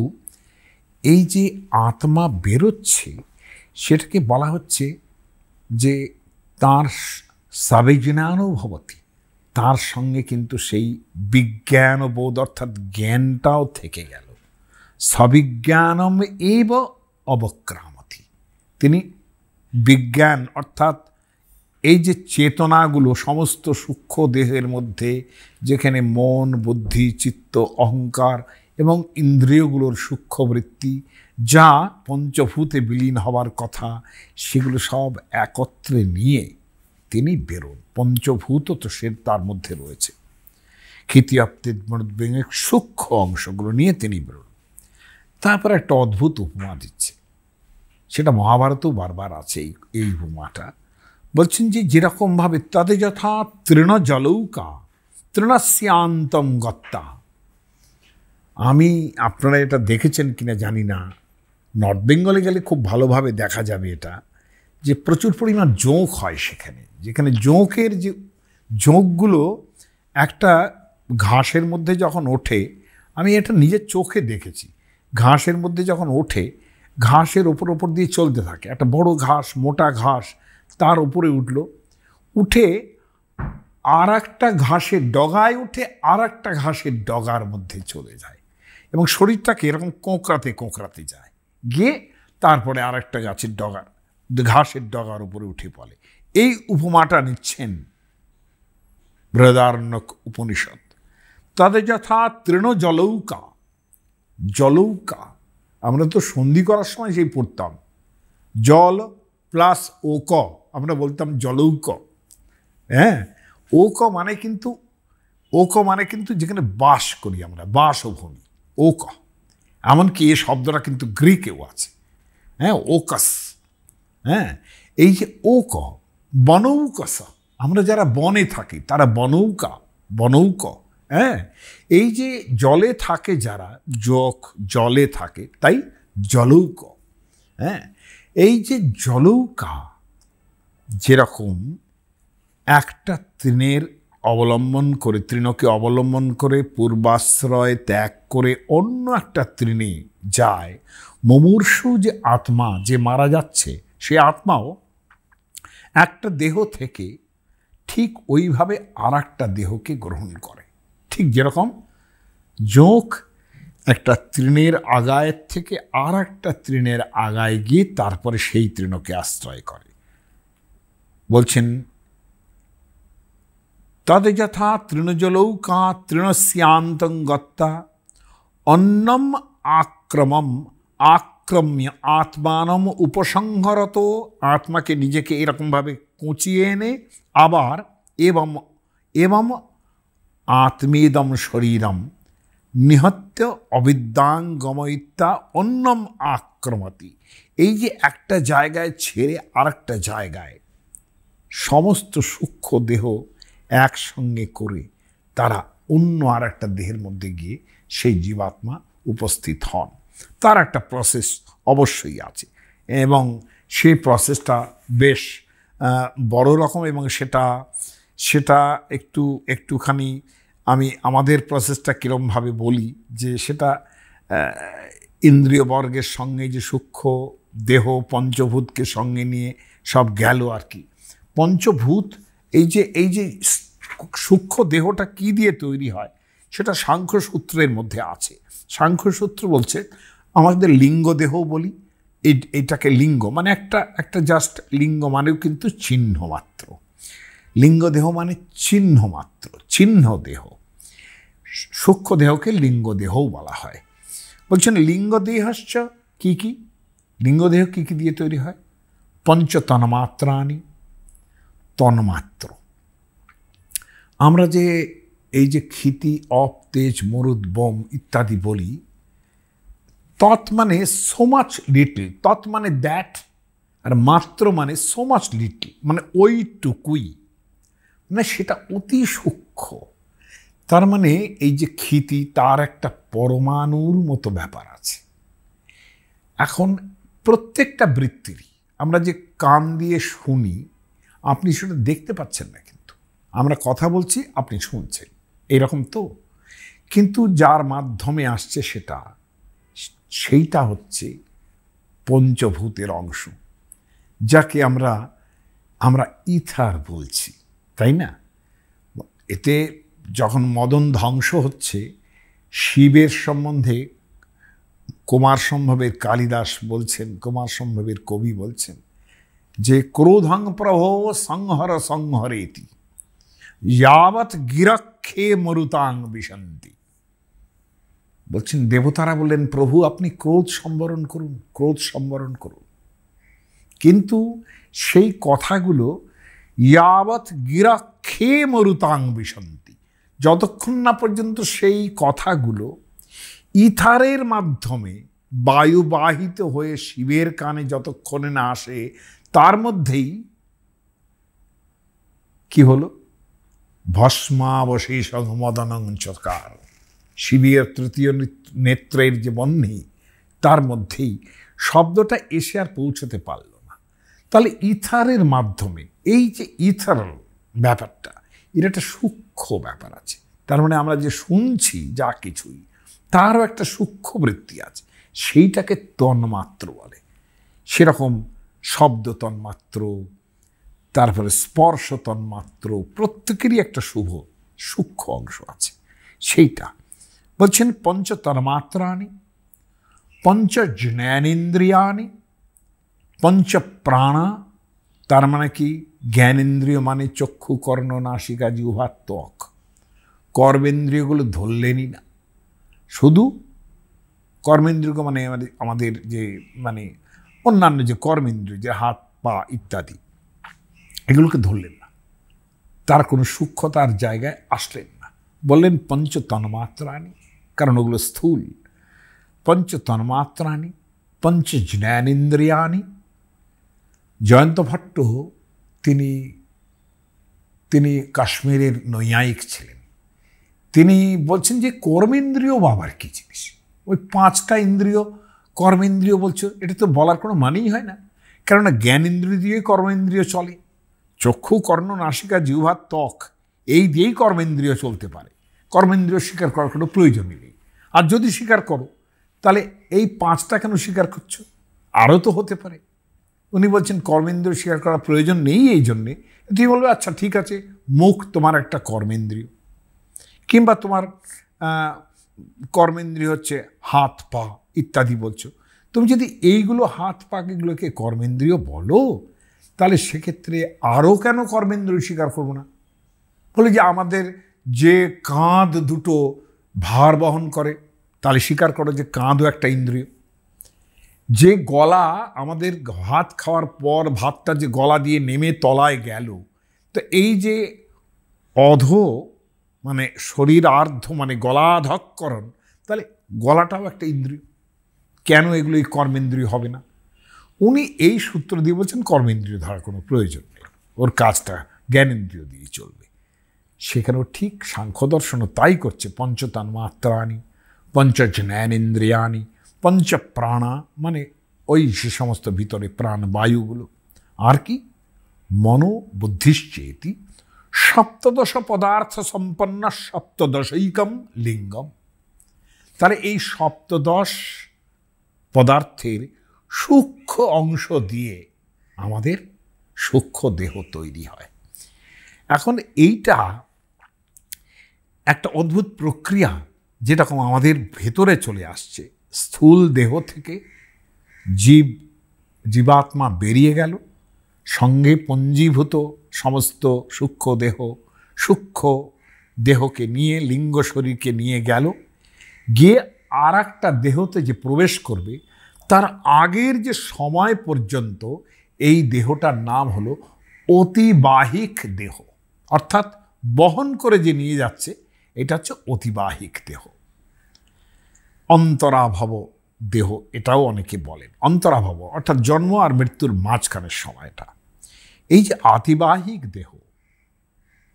এই যে আত্মা বেরোচ্ছে সেটাকে বলা হচ্ছে যে তার সাবেজনানও ভবতি তার সঙ্গে কিন্তু সেই বিজ্ঞান বোধ অর্থাৎ জ্ঞানটাও থেকে গেল সবিজ্ঞানম এব অবক্রামতি তিনি বিজ্ঞান অর্থাৎ এই যে চেতনাগুলো সমস্ত সূক্ষ্ম দেহের মধ্যে যেখানে মন বুদ্ধি চিত্ত অহংকার এবং ইন্দ্রিয়গুলোর সূক্ষ্ম বৃত্তি যা পঞ্চভূতে বিলীন হওয়ার কথা সেগুলো সব একত্রে নিয়ে তিনি বেরোন পঞ্চভূত তো সে তার মধ্যে রয়েছে খিতিয়াপ্তিমদ্বেঙের সূক্ষ্ম অংশগুলো নিয়ে তিনি বেরোন তারপর একটা অদ্ভুত উপমা দিচ্ছে সেটা মহাভারতেও বারবার আছে এই উপমাটা বলছেন যে যেরকমভাবে তাদের যথা তৃণ জলৌকা তৃণস্যান্তম গত্তা আমি আপনারা এটা দেখেছেন কিনা জানি না নর্থ বেঙ্গলে গেলে খুব ভালোভাবে দেখা যাবে এটা যে প্রচুর পরিমাণ জোঁক হয় সেখানে যেখানে জোঁকের যে জোঁকগুলো একটা ঘাসের মধ্যে যখন ওঠে আমি এটা নিজের চোখে দেখেছি ঘাসের মধ্যে যখন ওঠে ঘাসের ওপর ওপর দিয়ে চলতে থাকে একটা বড় ঘাস মোটা ঘাস তার ওপরে উঠল উঠে আর একটা ঘাসের ডগায় উঠে আর একটা ঘাসের ডগার মধ্যে চলে যায় এবং শরীরটাকে এরকম কোঁকড়াতে কোঁকড়াতে যায় গিয়ে তারপরে আরেকটা গাছের ডগার ঘাসের ডগার উপরে উঠে পড়ে এই উপমাটা নিচ্ছেন বৃদারণ্যক উপনিষদ তাদের যথা তৃণ জলৌকা জলৌকা আমরা তো সন্ধি করার সময় সেই পড়তাম জল প্লাস ও ক আমরা বলতাম জলৌক হ্যাঁ ও ক মানে কিন্তু ও ক মানে কিন্তু যেখানে বাস করি আমরা বাসভূমি ও ক এমনকি এ শব্দটা কিন্তু গ্রিকেও আছে হ্যাঁ ওকাস হ্যাঁ এই যে ওক বনৌকস আমরা যারা বনে থাকি তারা বনৌকা বনৌক হ্যাঁ এই যে জলে থাকে যারা জক জলে থাকে তাই জলৌক হ্যাঁ এই যে জলৌকা যেরকম একটা তৃণের অবলম্বন করে তৃণকে অবলম্বন করে পূর্বাশ্রয় ত্যাগ করে অন্য একটা তৃণে যায় মমূর্ষু যে আত্মা যে মারা যাচ্ছে সে আত্মাও একটা দেহ থেকে ঠিক ওইভাবে আর একটা দেহকে গ্রহণ করে ঠিক যেরকম যোগ একটা তৃণের আগায়ের থেকে আর একটা তৃণের আগায় গিয়ে তারপরে সেই তৃণকে আশ্রয় করে বলছেন তাদের যথা তৃণজলৌকা তৃণস্যান্তং গত্তা অন্নম আক্রমম আক্রম্য আত্মানম উপসংহরত আত্মাকে নিজেকে এরকমভাবে কুঁচিয়ে এনে আবার এবং এবং আত্মেদম শরীরম নিহত্য অবিদ্যাঙ্গময়িতা অন্নম আক্রমতি এই যে একটা জায়গায় ছেড়ে আরেকটা জায়গায় সমস্ত সূক্ষ্ম দেহ একসঙ্গে করে তারা অন্য আর একটা দেহের মধ্যে গিয়ে সেই জীবাত্মা উপস্থিত হন তার একটা প্রসেস অবশ্যই আছে এবং সেই প্রসেসটা বেশ বড় রকম এবং সেটা সেটা একটু একটুখানি আমি আমাদের প্রসেসটা কীরমভাবে বলি যে সেটা ইন্দ্রিয়বর্গের সঙ্গে যে সূক্ষ্ম দেহ পঞ্চভূতকে সঙ্গে নিয়ে সব গেল আর কি পঞ্চভূত এই যে এই যে সূক্ষ্ম দেহটা কি দিয়ে তৈরি হয় সেটা সাংখ্যসূত্রের মধ্যে আছে সাংখ্যসূত্র বলছে আমাদের লিঙ্গ দেহ বলি এটাকে লিঙ্গ মানে একটা একটা জাস্ট লিঙ্গ মানেও কিন্তু চিহ্ন মাত্র লিঙ্গ দেহ মানে চিহ্ন মাত্র চিহ্ন দেহ সূক্ষ্ম দেহকে লিঙ্গ দেহও বলা হয় বলছেন লিঙ্গ দেহশ্চ কী কী লিঙ্গদেহ কী কী দিয়ে তৈরি হয় পঞ্চতন মাত্রাণী তন্মাত্র আমরা যে এই যে ক্ষিতি অপ তেজ মরুদ বোম ইত্যাদি বলি তৎ মানে সো মাচ লিটল তৎ মানে দ্যাট আর মাত্র মানে সো মাচ লিটল মানে ওইটুকুই মানে সেটা অতি সূক্ষ্ম তার মানে এই যে ক্ষিতি তার একটা পরমাণুর মতো ব্যাপার আছে এখন প্রত্যেকটা বৃত্তিরই আমরা যে কান দিয়ে শুনি আপনি সেটা দেখতে পাচ্ছেন না কিন্তু আমরা কথা বলছি আপনি শুনছেন এরকম তো কিন্তু যার মাধ্যমে আসছে সেটা সেইটা হচ্ছে পঞ্চভূতের অংশ যাকে আমরা আমরা ইথার বলছি তাই না এতে যখন মদন ধ্বংস হচ্ছে শিবের সম্বন্ধে কুমার সম্ভবের কালিদাস বলছেন কুমার সম্ভবের কবি বলছেন যে ক্রোধং প্রভো সংহর সংহরেতি যাবৎ গিরক্ষে মরুতাং বিশন্তি বলছেন দেবতারা বললেন প্রভু আপনি ক্রোধ সম্বরণ করুন ক্রোধ সম্বরণ করুন কিন্তু সেই কথাগুলো ইয়াবৎ গিরাক্ষে মরুতাং বিশন্তি যতক্ষণ না পর্যন্ত সেই কথাগুলো ইথারের মাধ্যমে বায়ুবাহিত হয়ে শিবের কানে যতক্ষণে না আসে তার মধ্যেই কি হলো ভস্মাবশেষ মদনঞ্চকার শিবিরের তৃতীয় নেত্রের যে বন্ধি তার মধ্যেই শব্দটা এসে আর পৌঁছতে পারল না তাহলে ইথারের মাধ্যমে এই যে ইথার ব্যাপারটা এটা একটা সূক্ষ্ম ব্যাপার আছে তার মানে আমরা যে শুনছি যা কিছুই তারও একটা সূক্ষ্ম বৃত্তি আছে সেইটাকে তন্মাত্র বলে সেরকম শব্দ তন্মাত্র তারপরে স্পর্শ তন্মাত্র প্রত্যেকেরই একটা শুভ সূক্ষ্ম অংশ আছে সেইটা বলছেন পঞ্চ তন্মাত্রাণী পঞ্চ জ্ঞানেন্দ্রিয়ানি পঞ্চ প্রাণা তার মানে কি জ্ঞানেন্দ্রিয় মানে চক্ষু কর্ণ নাসিকা জিহ্বা ত্বক কর্মেন্দ্রিয়গুলো ধরলেনই না শুধু কর্মেন্দ্রিয় মানে আমাদের যে মানে অন্যান্য যে কর্মেন্দ্রিয় যে হাত পা ইত্যাদি এগুলোকে ধরলেন না তার কোনো সূক্ষ্মতার জায়গায় আসলেন না বললেন পঞ্চ তন্মাত্রাণী কারণ ওগুলো স্থূল পঞ্চ তন্মাত্রাণী পঞ্চ জ্ঞানেন্দ্রিয়ানি জয়ন্ত ভট্ট তিনি তিনি কাশ্মীরের নৈয়ায়িক ছিলেন তিনি বলছেন যে কর্মেন্দ্রিয় বাবার কী জিনিস ওই পাঁচটা ইন্দ্রিয় কর্মেন্দ্রীয় বলছো এটা তো বলার কোনো মানেই হয় না কেননা জ্ঞানেন্দ্রিয় দিয়েই কর্মেন্দ্রীয় চলে চক্ষু কর্ণ নাসিকা জিহ্বার ত্বক এই দিয়েই কর্মেন্দ্রীয় চলতে পারে কর্মেন্দ্রীয় স্বীকার করার কোনো প্রয়োজনই নেই আর যদি স্বীকার করো তাহলে এই পাঁচটা কেন স্বীকার করছো আরও তো হতে পারে উনি বলছেন কর্মেন্দ্রীয় স্বীকার করার প্রয়োজন নেই এই জন্যে তুমি বলবে আচ্ছা ঠিক আছে মুখ তোমার একটা কর্মেন্দ্রীয় কিংবা তোমার কর্মেন্দ্রীয় হচ্ছে হাত পা ইত্যাদি বলছো তুমি যদি এইগুলো হাত পাকগুলোকে কর্মেন্দ্রীয় বলো তাহলে সেক্ষেত্রে আরও কেন কর্মেন্দ্রীয় স্বীকার করবো না বলে যে আমাদের যে কাঁধ দুটো ভার বহন করে তাহলে স্বীকার করো যে কাঁধও একটা ইন্দ্রিয় যে গলা আমাদের ভাত খাওয়ার পর ভাতটা যে গলা দিয়ে নেমে তলায় গেল তো এই যে অধ মানে শরীর আর্ধ মানে গলাধক্ষরণ তাহলে গলাটাও একটা ইন্দ্রিয় কেন এগুলো এই কর্মেন্দ্রীয় হবে না উনি এই সূত্র দিয়ে বলছেন কর্মেন্দ্রীয় ধরার কোনো প্রয়োজন নেই ওর কাজটা জ্ঞানেন্দ্রীয় দিয়ে চলবে সেখানেও ঠিক সাংখ্য দর্শনও তাই করছে পঞ্চতন্মাত্রানি পঞ্চ জ্ঞানেন্দ্রিয়ানি পঞ্চ প্রাণা মানে ওই সে সমস্ত ভিতরে প্রাণ বায়ুগুলো আর কি মনোবুদ্ধিশ্চেতি সপ্তদশ পদার্থ সম্পন্ন সপ্তদশৈকম লিঙ্গম তাহলে এই সপ্তদশ পদার্থের সূক্ষ্ম অংশ দিয়ে আমাদের সূক্ষ্ম দেহ তৈরি হয় এখন এইটা একটা অদ্ভুত প্রক্রিয়া যেরকম আমাদের ভেতরে চলে আসছে স্থূল দেহ থেকে জীব জীবাত্মা বেরিয়ে গেল সঙ্গে পঞ্জীভূত সমস্ত সূক্ষ্ম দেহ সূক্ষ্ম দেহকে নিয়ে লিঙ্গ শরীরকে নিয়ে গেল গিয়ে আর একটা দেহতে যে প্রবেশ করবে তার আগের যে সময় পর্যন্ত এই দেহটার নাম হলো অতিবাহিক দেহ অর্থাৎ বহন করে যে নিয়ে যাচ্ছে এটা হচ্ছে অতিবাহিক দেহ অন্তরাভব দেহ এটাও অনেকে বলেন অন্তরাভব অর্থাৎ জন্ম আর মৃত্যুর মাঝখানের সময়টা এই যে আতিবাহিক দেহ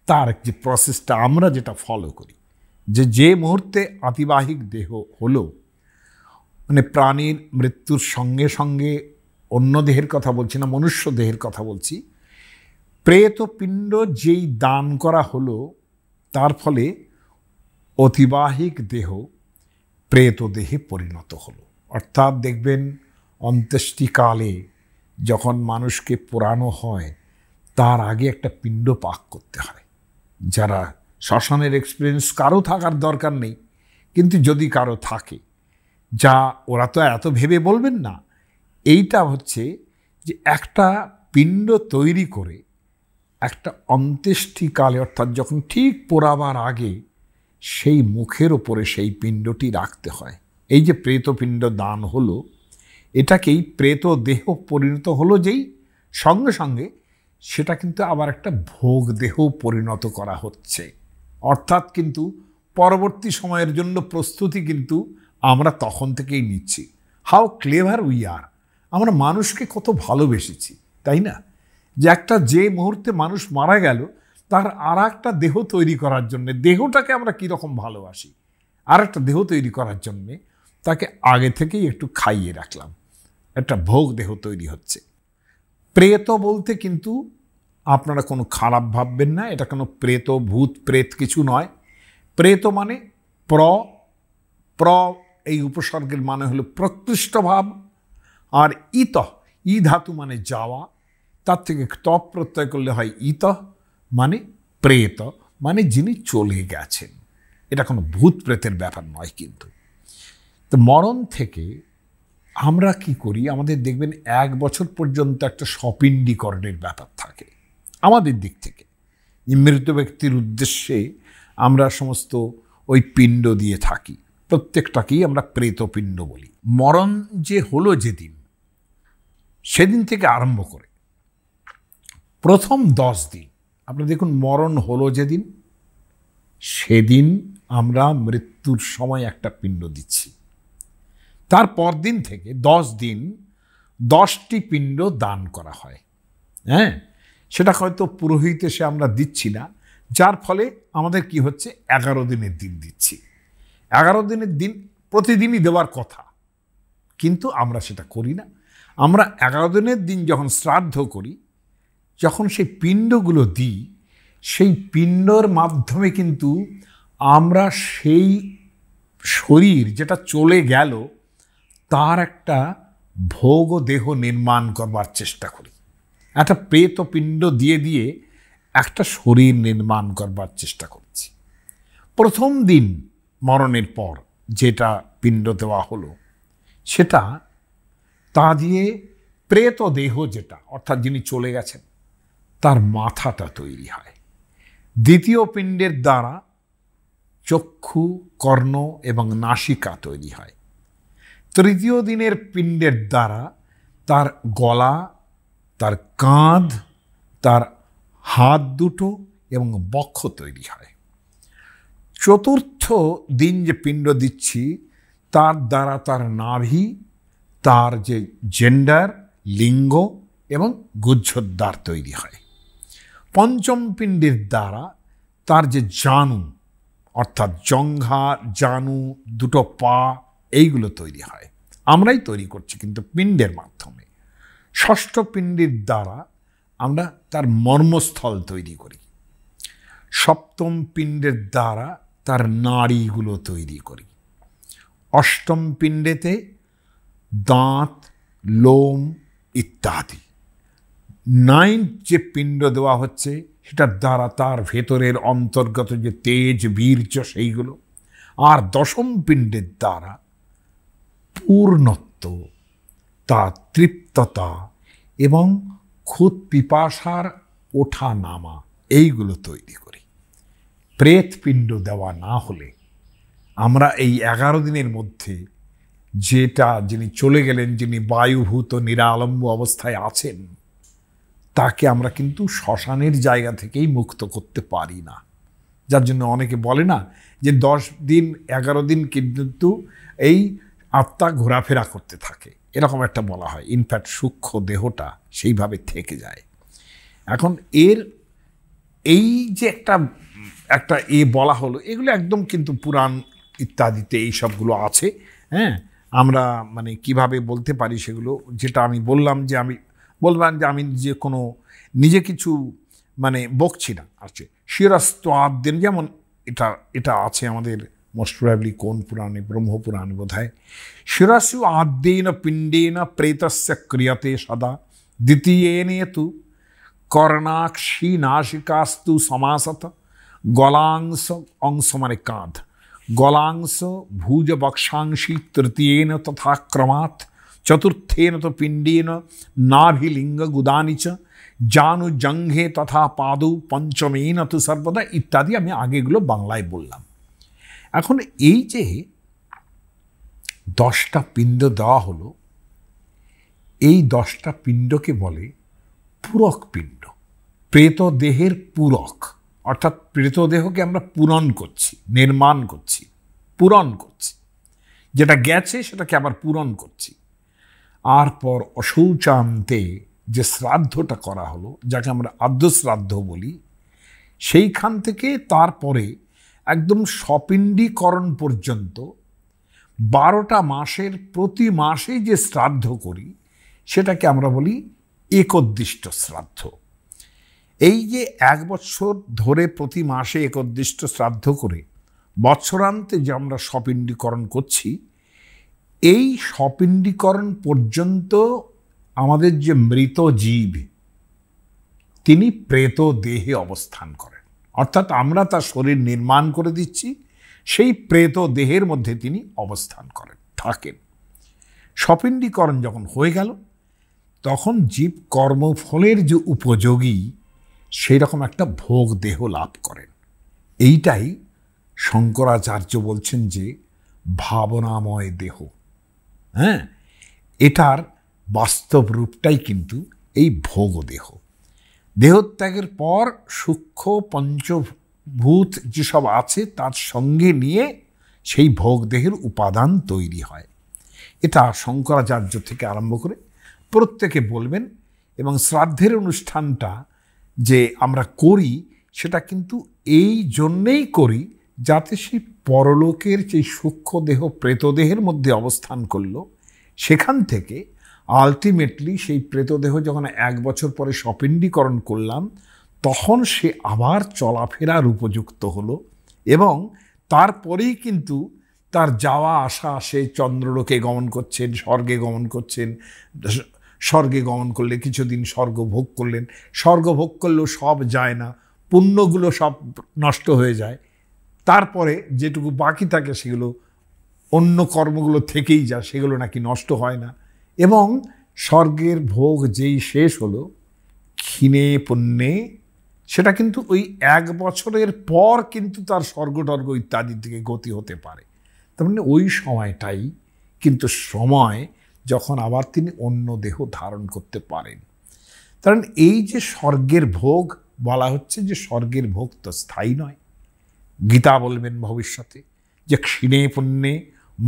তার যে প্রসেসটা আমরা যেটা ফলো করি যে যে মুহূর্তে আতিবাহিক দেহ হলো মানে প্রাণীর মৃত্যুর সঙ্গে সঙ্গে অন্য দেহের কথা বলছি না মনুষ্য দেহের কথা বলছি প্রেত পিণ্ড যেই দান করা হলো তার ফলে অতিবাহিক দেহ প্রেত দেহে পরিণত হলো অর্থাৎ দেখবেন অন্ত্যেষ্টিকালে যখন মানুষকে পোড়ানো হয় তার আগে একটা পিণ্ড পাক করতে হয় যারা শ্মশানের এক্সপিরিয়েন্স কারো থাকার দরকার নেই কিন্তু যদি কারো থাকে যা ওরা তো এত ভেবে বলবেন না এইটা হচ্ছে যে একটা পিণ্ড তৈরি করে একটা অন্ত্যেষ্টিকালে অর্থাৎ যখন ঠিক পোড়াবার আগে সেই মুখের ওপরে সেই পিণ্ডটি রাখতে হয় এই যে প্রেতপিণ্ড দান হলো এটাকেই প্রেত দেহ পরিণত হলো যেই সঙ্গে সঙ্গে সেটা কিন্তু আবার একটা ভোগ দেহ পরিণত করা হচ্ছে অর্থাৎ কিন্তু পরবর্তী সময়ের জন্য প্রস্তুতি কিন্তু আমরা তখন থেকেই নিচ্ছি হাউ ক্লেভার উই আর আমরা মানুষকে কত ভালোবেসেছি তাই না যে একটা যে মুহূর্তে মানুষ মারা গেল তার আর একটা দেহ তৈরি করার জন্য দেহটাকে আমরা কীরকম ভালোবাসি আর একটা দেহ তৈরি করার জন্যে তাকে আগে থেকেই একটু খাইয়ে রাখলাম একটা ভোগ দেহ তৈরি হচ্ছে প্রেত বলতে কিন্তু আপনারা কোনো খারাপ ভাববেন না এটা কোনো প্রেত ভূত প্রেত কিছু নয় প্রেত মানে প্র প্র এই উপসর্গের মানে হলো প্রকৃষ্ট ভাব আর ইত ই ধাতু মানে যাওয়া তার থেকে তপ প্রত্যয় করলে হয় ইত মানে প্রেত মানে যিনি চলে গেছেন এটা কোনো ভূত প্রেতের ব্যাপার নয় কিন্তু তো মরণ থেকে আমরা কি করি আমাদের দেখবেন এক বছর পর্যন্ত একটা স্বপিণ্ডীকরণের ব্যাপার থাকে আমাদের দিক থেকে মৃত ব্যক্তির উদ্দেশ্যে আমরা সমস্ত ওই পিণ্ড দিয়ে থাকি প্রত্যেকটাকেই আমরা প্রেতপিণ্ড বলি মরণ যে হলো যেদিন সেদিন থেকে আরম্ভ করে প্রথম দশ দিন আপনি দেখুন মরণ হলো যেদিন সেদিন আমরা মৃত্যুর সময় একটা পিণ্ড দিচ্ছি তার দিন থেকে দশ দিন দশটি পিণ্ড দান করা হয় হ্যাঁ সেটা হয়তো পুরোহিত এসে আমরা দিচ্ছি না যার ফলে আমাদের কি হচ্ছে এগারো দিনের দিন দিচ্ছি এগারো দিনের দিন প্রতিদিনই দেওয়ার কথা কিন্তু আমরা সেটা করি না আমরা এগারো দিনের দিন যখন শ্রাদ্ধ করি যখন সেই পিণ্ডগুলো দিই সেই পিণ্ডর মাধ্যমে কিন্তু আমরা সেই শরীর যেটা চলে গেল তার একটা ভোগ দেহ নির্মাণ করবার চেষ্টা করি একটা প্রেত পিণ্ড দিয়ে দিয়ে একটা শরীর নির্মাণ করবার চেষ্টা করছি প্রথম দিন মরণের পর যেটা পিণ্ড দেওয়া হলো সেটা তা দিয়ে প্রেত দেহ যেটা অর্থাৎ যিনি চলে গেছেন তার মাথাটা তৈরি হয় দ্বিতীয় পিণ্ডের দ্বারা চক্ষু কর্ণ এবং নাসিকা তৈরি হয় তৃতীয় দিনের পিণ্ডের দ্বারা তার গলা তার কাঁধ তার হাত দুটো এবং বক্ষ তৈরি হয় চতুর্থ দিন যে পিণ্ড দিচ্ছি তার দ্বারা তার নাভি তার যে জেন্ডার লিঙ্গ এবং গুজ্জদ্বার তৈরি হয় পঞ্চম পিণ্ডের দ্বারা তার যে জানু অর্থাৎ জঙ্ঘা জানু দুটো পা এইগুলো তৈরি হয় আমরাই তৈরি করছি কিন্তু পিণ্ডের মাধ্যমে ষষ্ঠ পিণ্ডের দ্বারা আমরা তার মর্মস্থল তৈরি করি সপ্তম পিণ্ডের দ্বারা তার নাড়িগুলো তৈরি করি অষ্টম পিণ্ডেতে দাঁত লোম ইত্যাদি নাইন যে পিণ্ড দেওয়া হচ্ছে সেটার দ্বারা তার ভেতরের অন্তর্গত যে তেজ বীর্য সেইগুলো আর দশম পিণ্ডের দ্বারা পূর্ণত্ব তা তৃপ্ততা এবং খুদ পিপাসার ওঠা নামা এইগুলো তৈরি করি প্রেতপিণ্ড দেওয়া না হলে আমরা এই এগারো দিনের মধ্যে যেটা যিনি চলে গেলেন যিনি বায়ুভূত নিরালম্ব অবস্থায় আছেন তাকে আমরা কিন্তু শ্মশানের জায়গা থেকেই মুক্ত করতে পারি না যার জন্য অনেকে বলে না যে দশ দিন এগারো দিন কিন্তু এই আত্মা ঘোরাফেরা করতে থাকে এরকম একটা বলা হয় ইনফ্যাক্ট সূক্ষ্ম দেহটা সেইভাবে থেকে যায় এখন এর এই যে একটা একটা এ বলা হলো এগুলো একদম কিন্তু পুরাণ ইত্যাদিতে এই সবগুলো আছে হ্যাঁ আমরা মানে কিভাবে বলতে পারি সেগুলো যেটা আমি বললাম যে আমি বললাম যে আমি যে কোনো নিজে কিছু মানে বকছি না আছে শিরাস্তোয়াদ্দিন যেমন এটা এটা আছে আমাদের मोस्ट प्रोबेबली कौन पुराणे ब्रह्म पुराण बोधाय शिशु आद्यन पिंडेन प्रेत क्रियते सदा द्वितीय तो कर्णाक्षी नाशिकास्तु समासत गलांश अंश मान कांध गलांश भुज बक्षांशी तृतीयन तथा क्रमात् चतुर्थेन तो पिंडेन नाभिलिंग गुदानी च जानु जंघे तथा पादु पंचमेन तो सर्वदा इत्यादि हमें আগেগুলো বাংলায় বললাম এখন এই যে দশটা পিণ্ড দেওয়া হলো এই দশটা পিণ্ডকে বলে পূরক পিণ্ড প্রেত দেহের পূরক অর্থাৎ প্রেত দেহকে আমরা পূরণ করছি নির্মাণ করছি পূরণ করছি যেটা গেছে সেটাকে আবার পূরণ করছি আর পর অশৌচান্তে যে শ্রাদ্ধটা করা হলো যাকে আমরা আদ্যশ্রাদ্ধ বলি সেইখান থেকে তারপরে একদম সপিণ্ডীকরণ পর্যন্ত বারোটা মাসের প্রতি মাসে যে শ্রাদ্ধ করি সেটাকে আমরা বলি একদৃষ্ট শ্রাদ্ধ এই যে এক বছর ধরে প্রতি মাসে একদৃষ্ট শ্রাদ্ধ করে বছরান্তে যে আমরা সপিণ্ডীকরণ করছি এই সপিণ্ডীকরণ পর্যন্ত আমাদের যে মৃত জীব তিনি প্রেত দেহে অবস্থান করেন অর্থাৎ আমরা তার শরীর নির্মাণ করে দিচ্ছি সেই প্রেত দেহের মধ্যে তিনি অবস্থান করেন থাকেন স্বপিণ্ডীকরণ যখন হয়ে গেল তখন জীব কর্মফলের যে উপযোগী সেই রকম একটা ভোগ দেহ লাভ করেন এইটাই শঙ্করাচার্য বলছেন যে ভাবনাময় দেহ হ্যাঁ এটার বাস্তব রূপটাই কিন্তু এই ভোগ দেহ দেহত্যাগের পর সূক্ষ্ম পঞ্চভূত যেসব আছে তার সঙ্গে নিয়ে সেই ভোগদেহের উপাদান তৈরি হয় এটা শঙ্করাচার্য থেকে আরম্ভ করে প্রত্যেকে বলবেন এবং শ্রাদ্ধের অনুষ্ঠানটা যে আমরা করি সেটা কিন্তু এই জন্যেই করি যাতে সেই পরলোকের যে দেহ প্রেতদেহের মধ্যে অবস্থান করল সেখান থেকে আলটিমেটলি সেই প্রেতদেহ যখন এক বছর পরে সপিণ্ডীকরণ করলাম তখন সে আবার চলাফেরার উপযুক্ত হলো এবং তারপরেই কিন্তু তার যাওয়া আসা সে চন্দ্রলোকে গমন করছেন স্বর্গে গমন করছেন স্বর্গে গমন করলে কিছুদিন স্বর্গ ভোগ করলেন স্বর্গ ভোগ করলেও সব যায় না পুণ্যগুলো সব নষ্ট হয়ে যায় তারপরে যেটুকু বাকি থাকে সেগুলো অন্য কর্মগুলো থেকেই যায় সেগুলো নাকি নষ্ট হয় না এবং স্বর্গের ভোগ যেই শেষ হলো ক্ষীণে পণ্যে সেটা কিন্তু ওই এক বছরের পর কিন্তু তার স্বর্গটর্গ ইত্যাদির দিকে গতি হতে পারে তার মানে ওই সময়টাই কিন্তু সময় যখন আবার তিনি অন্য দেহ ধারণ করতে পারেন কারণ মানে এই যে স্বর্গের ভোগ বলা হচ্ছে যে স্বর্গের ভোগ তো স্থায়ী নয় গীতা বলবেন ভবিষ্যতে যে ক্ষীণে পুণ্যে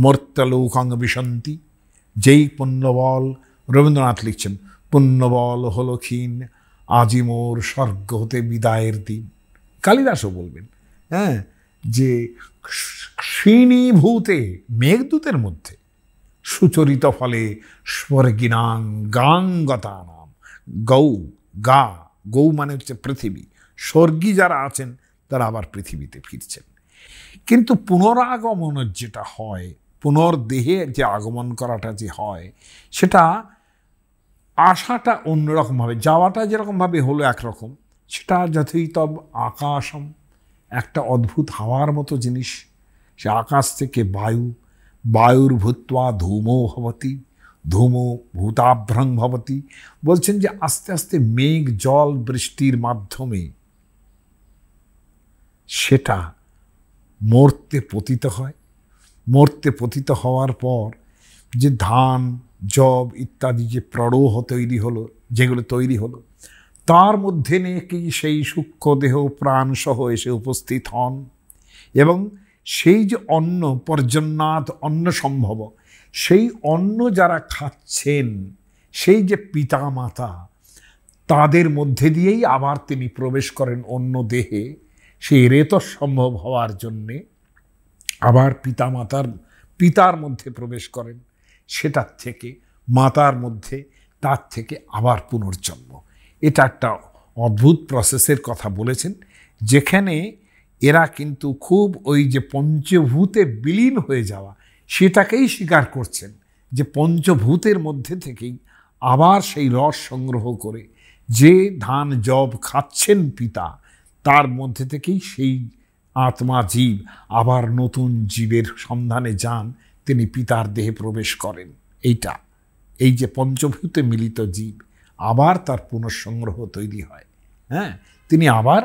মর্তলৌকাঙ্গ বিশন্তী যেই পুণ্যবল রবীন্দ্রনাথ লিখছেন পুণ্যবল হলো ক্ষীণ আজি মোর স্বর্গ হতে বিদায়ের দিন কালিদাসও বলবেন হ্যাঁ যে ক্ষীণীভূতে মেঘদূতের মধ্যে সুচরিত ফলে স্বর্গিনাং গাঙ্গতা নাম গৌ গা গৌ মানে হচ্ছে পৃথিবী স্বর্গী যারা আছেন তারা আবার পৃথিবীতে ফিরছেন কিন্তু পুনরাগমনের যেটা হয় পুনর্দেহে যে আগমন করাটা যে হয় সেটা আশাটা অন্যরকমভাবে যাওয়াটা যেরকমভাবে হলো একরকম সেটা যথেত আকাশম একটা অদ্ভুত হাওয়ার মতো জিনিস সে আকাশ থেকে বায়ু বায়ুর ভূত্বা ধূমো ভবতি ধূমো ভূতাভ্রং ভবতি বলছেন যে আস্তে আস্তে মেঘ জল বৃষ্টির মাধ্যমে সেটা মরতে পতিত হয় মর্তে পতিত হওয়ার পর যে ধান জব ইত্যাদি যে প্রড়োহ তৈরি হলো যেগুলো তৈরি হলো তার মধ্যে নেই সেই সূক্ষ্ম দেহ প্রাণসহ এসে উপস্থিত হন এবং সেই যে অন্ন পর্যন্নাথ অন্ন সম্ভব সেই অন্ন যারা খাচ্ছেন সেই যে পিতা মাতা তাদের মধ্যে দিয়েই আবার তিনি প্রবেশ করেন অন্য দেহে সেই রেত সম্ভব হওয়ার জন্যে আবার পিতা মাতার পিতার মধ্যে প্রবেশ করেন সেটার থেকে মাতার মধ্যে তার থেকে আবার পুনর্জন্ম এটা একটা অদ্ভুত প্রসেসের কথা বলেছেন যেখানে এরা কিন্তু খুব ওই যে পঞ্চভূতে বিলীন হয়ে যাওয়া সেটাকেই স্বীকার করছেন যে পঞ্চভূতের মধ্যে থেকেই আবার সেই রস সংগ্রহ করে যে ধান জব খাচ্ছেন পিতা তার মধ্যে থেকেই সেই আত্মা জীব আবার নতুন জীবের সন্ধানে যান তিনি পিতার দেহে প্রবেশ করেন এইটা এই যে পঞ্চভূতে মিলিত জীব আবার তার পুনঃসংগ্রহ তৈরি হয় হ্যাঁ তিনি আবার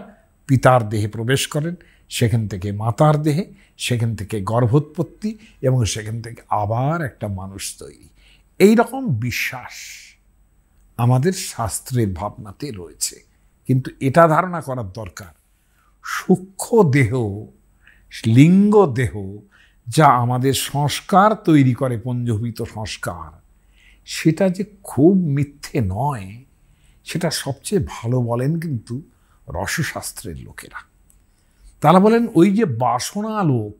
পিতার দেহে প্রবেশ করেন সেখান থেকে মাতার দেহে সেখান থেকে গর্ভোৎপত্তি এবং সেখান থেকে আবার একটা মানুষ তৈরি এই রকম বিশ্বাস আমাদের শাস্ত্রের ভাবনাতে রয়েছে কিন্তু এটা ধারণা করার দরকার সূক্ষ্ম দেহ লিঙ্গ দেহ যা আমাদের সংস্কার তৈরি করে পঞ্জভূত সংস্কার সেটা যে খুব মিথ্যে নয় সেটা সবচেয়ে ভালো বলেন কিন্তু রসশাস্ত্রের লোকেরা তারা বলেন ওই যে বাসনা লোক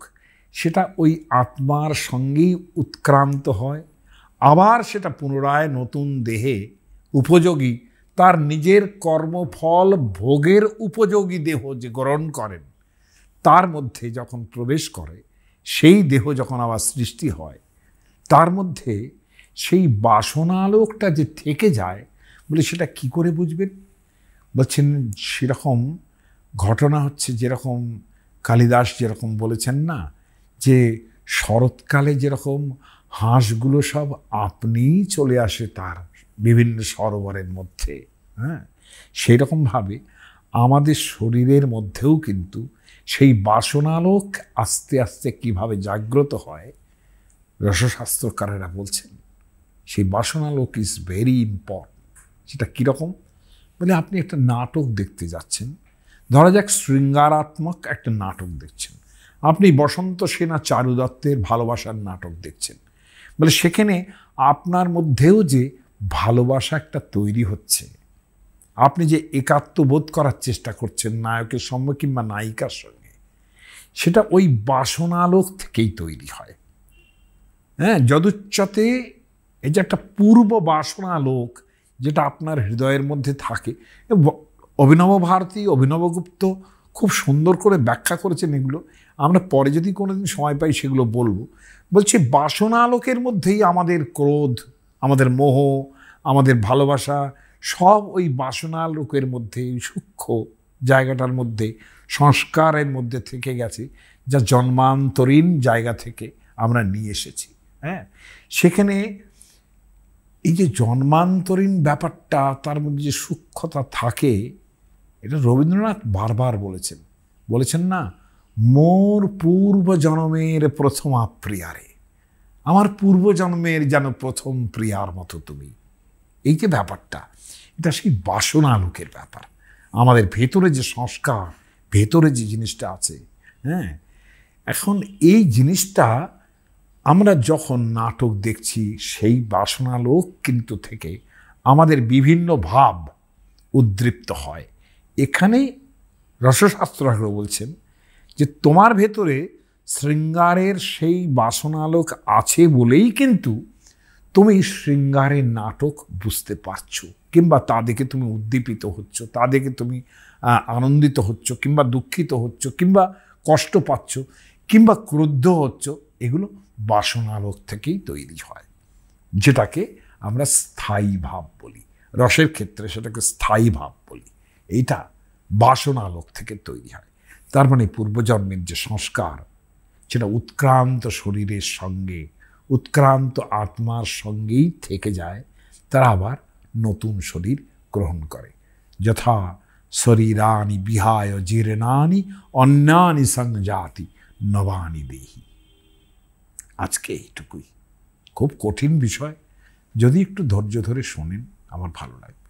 সেটা ওই আত্মার সঙ্গেই উৎক্রান্ত হয় আবার সেটা পুনরায় নতুন দেহে উপযোগী তার নিজের কর্মফল ভোগের উপযোগী দেহ যে গ্রহণ করেন তার মধ্যে যখন প্রবেশ করে সেই দেহ যখন আবার সৃষ্টি হয় তার মধ্যে সেই বাসনালোকটা যে থেকে যায় বলে সেটা কি করে বুঝবেন বলছেন সেরকম ঘটনা হচ্ছে যেরকম কালিদাস যেরকম বলেছেন না যে শরৎকালে যেরকম হাঁসগুলো সব আপনিই চলে আসে তার বিভিন্ন সরোবরের মধ্যে হ্যাঁ সেই রকমভাবে আমাদের শরীরের মধ্যেও কিন্তু সেই বাসনালোক আস্তে আস্তে কিভাবে জাগ্রত হয় রসশাস্ত্রকারেরা বলছেন সেই বাসনালোক ইজ ভেরি ইম্পর্টেন্ট সেটা কীরকম বলে আপনি একটা নাটক দেখতে যাচ্ছেন ধরা যাক শৃঙ্গারাত্মক একটা নাটক দেখছেন আপনি বসন্ত সেনা চারুদত্তের ভালোবাসার নাটক দেখছেন বলে সেখানে আপনার মধ্যেও যে ভালোবাসা একটা তৈরি হচ্ছে আপনি যে একাত্মবোধ করার চেষ্টা করছেন নায়কের সঙ্গে কিংবা নায়িকার সঙ্গে সেটা ওই বাসনালোক থেকেই তৈরি হয় হ্যাঁ যদুচ্ছতে এই যে একটা পূর্ব বাসনালোক যেটা আপনার হৃদয়ের মধ্যে থাকে অভিনব ভারতী অভিনবগুপ্ত খুব সুন্দর করে ব্যাখ্যা করেছেন এগুলো আমরা পরে যদি কোনোদিন সময় পাই সেগুলো বলবো বলছি বাসনালোকের মধ্যেই আমাদের ক্রোধ আমাদের মোহ আমাদের ভালোবাসা সব ওই বাসনা লোকের মধ্যে ওই সূক্ষ্ম জায়গাটার মধ্যে সংস্কারের মধ্যে থেকে গেছে যা জন্মান্তরীণ জায়গা থেকে আমরা নিয়ে এসেছি হ্যাঁ সেখানে এই যে জন্মান্তরীণ ব্যাপারটা তার মধ্যে যে সূক্ষ্মতা থাকে এটা রবীন্দ্রনাথ বারবার বলেছেন বলেছেন না মোর পূর্ব জন্মের প্রথম আপ্রিয়ারে আমার পূর্ব জন্মের যেন প্রথম প্রিয়ার মতো তুমি এই যে ব্যাপারটা এটা সেই বাসনা লোকের ব্যাপার আমাদের ভেতরে যে সংস্কার ভেতরে যে জিনিসটা আছে হ্যাঁ এখন এই জিনিসটা আমরা যখন নাটক দেখছি সেই বাসনালোক কিন্তু থেকে আমাদের বিভিন্ন ভাব উদ্দীপ্ত হয় এখানে রসশাস্ত্র বলছেন যে তোমার ভেতরে শৃঙ্গারের সেই বাসনালোক আছে বলেই কিন্তু তুমি শৃঙ্গারের নাটক বুঝতে পারছো কিংবা তা দেখে তুমি উদ্দীপিত হচ্ছ তা দেখে তুমি আনন্দিত হচ্ছ কিংবা দুঃখিত হচ্ছ কিংবা কষ্ট পাচ্ছ কিংবা ক্রুদ্ধ হচ্ছ এগুলো বাসনালোক থেকেই তৈরি হয় যেটাকে আমরা স্থায়ী ভাব বলি রসের ক্ষেত্রে সেটাকে স্থায়ী ভাব বলি এইটা বাসনালোক থেকে তৈরি হয় তার মানে পূর্বজন্মের যে সংস্কার সেটা উৎক্রান্ত শরীরের সঙ্গে উৎক্রান্ত আত্মার সঙ্গেই থেকে যায় তারা আবার নতুন শরীর গ্রহণ করে যথা শরীরানি বিহায় জীর্ণানি অন্যানি সংজাতি নবানি দেহি আজকে এইটুকুই খুব কঠিন বিষয় যদি একটু ধৈর্য ধরে শোনেন আমার ভালো লাগে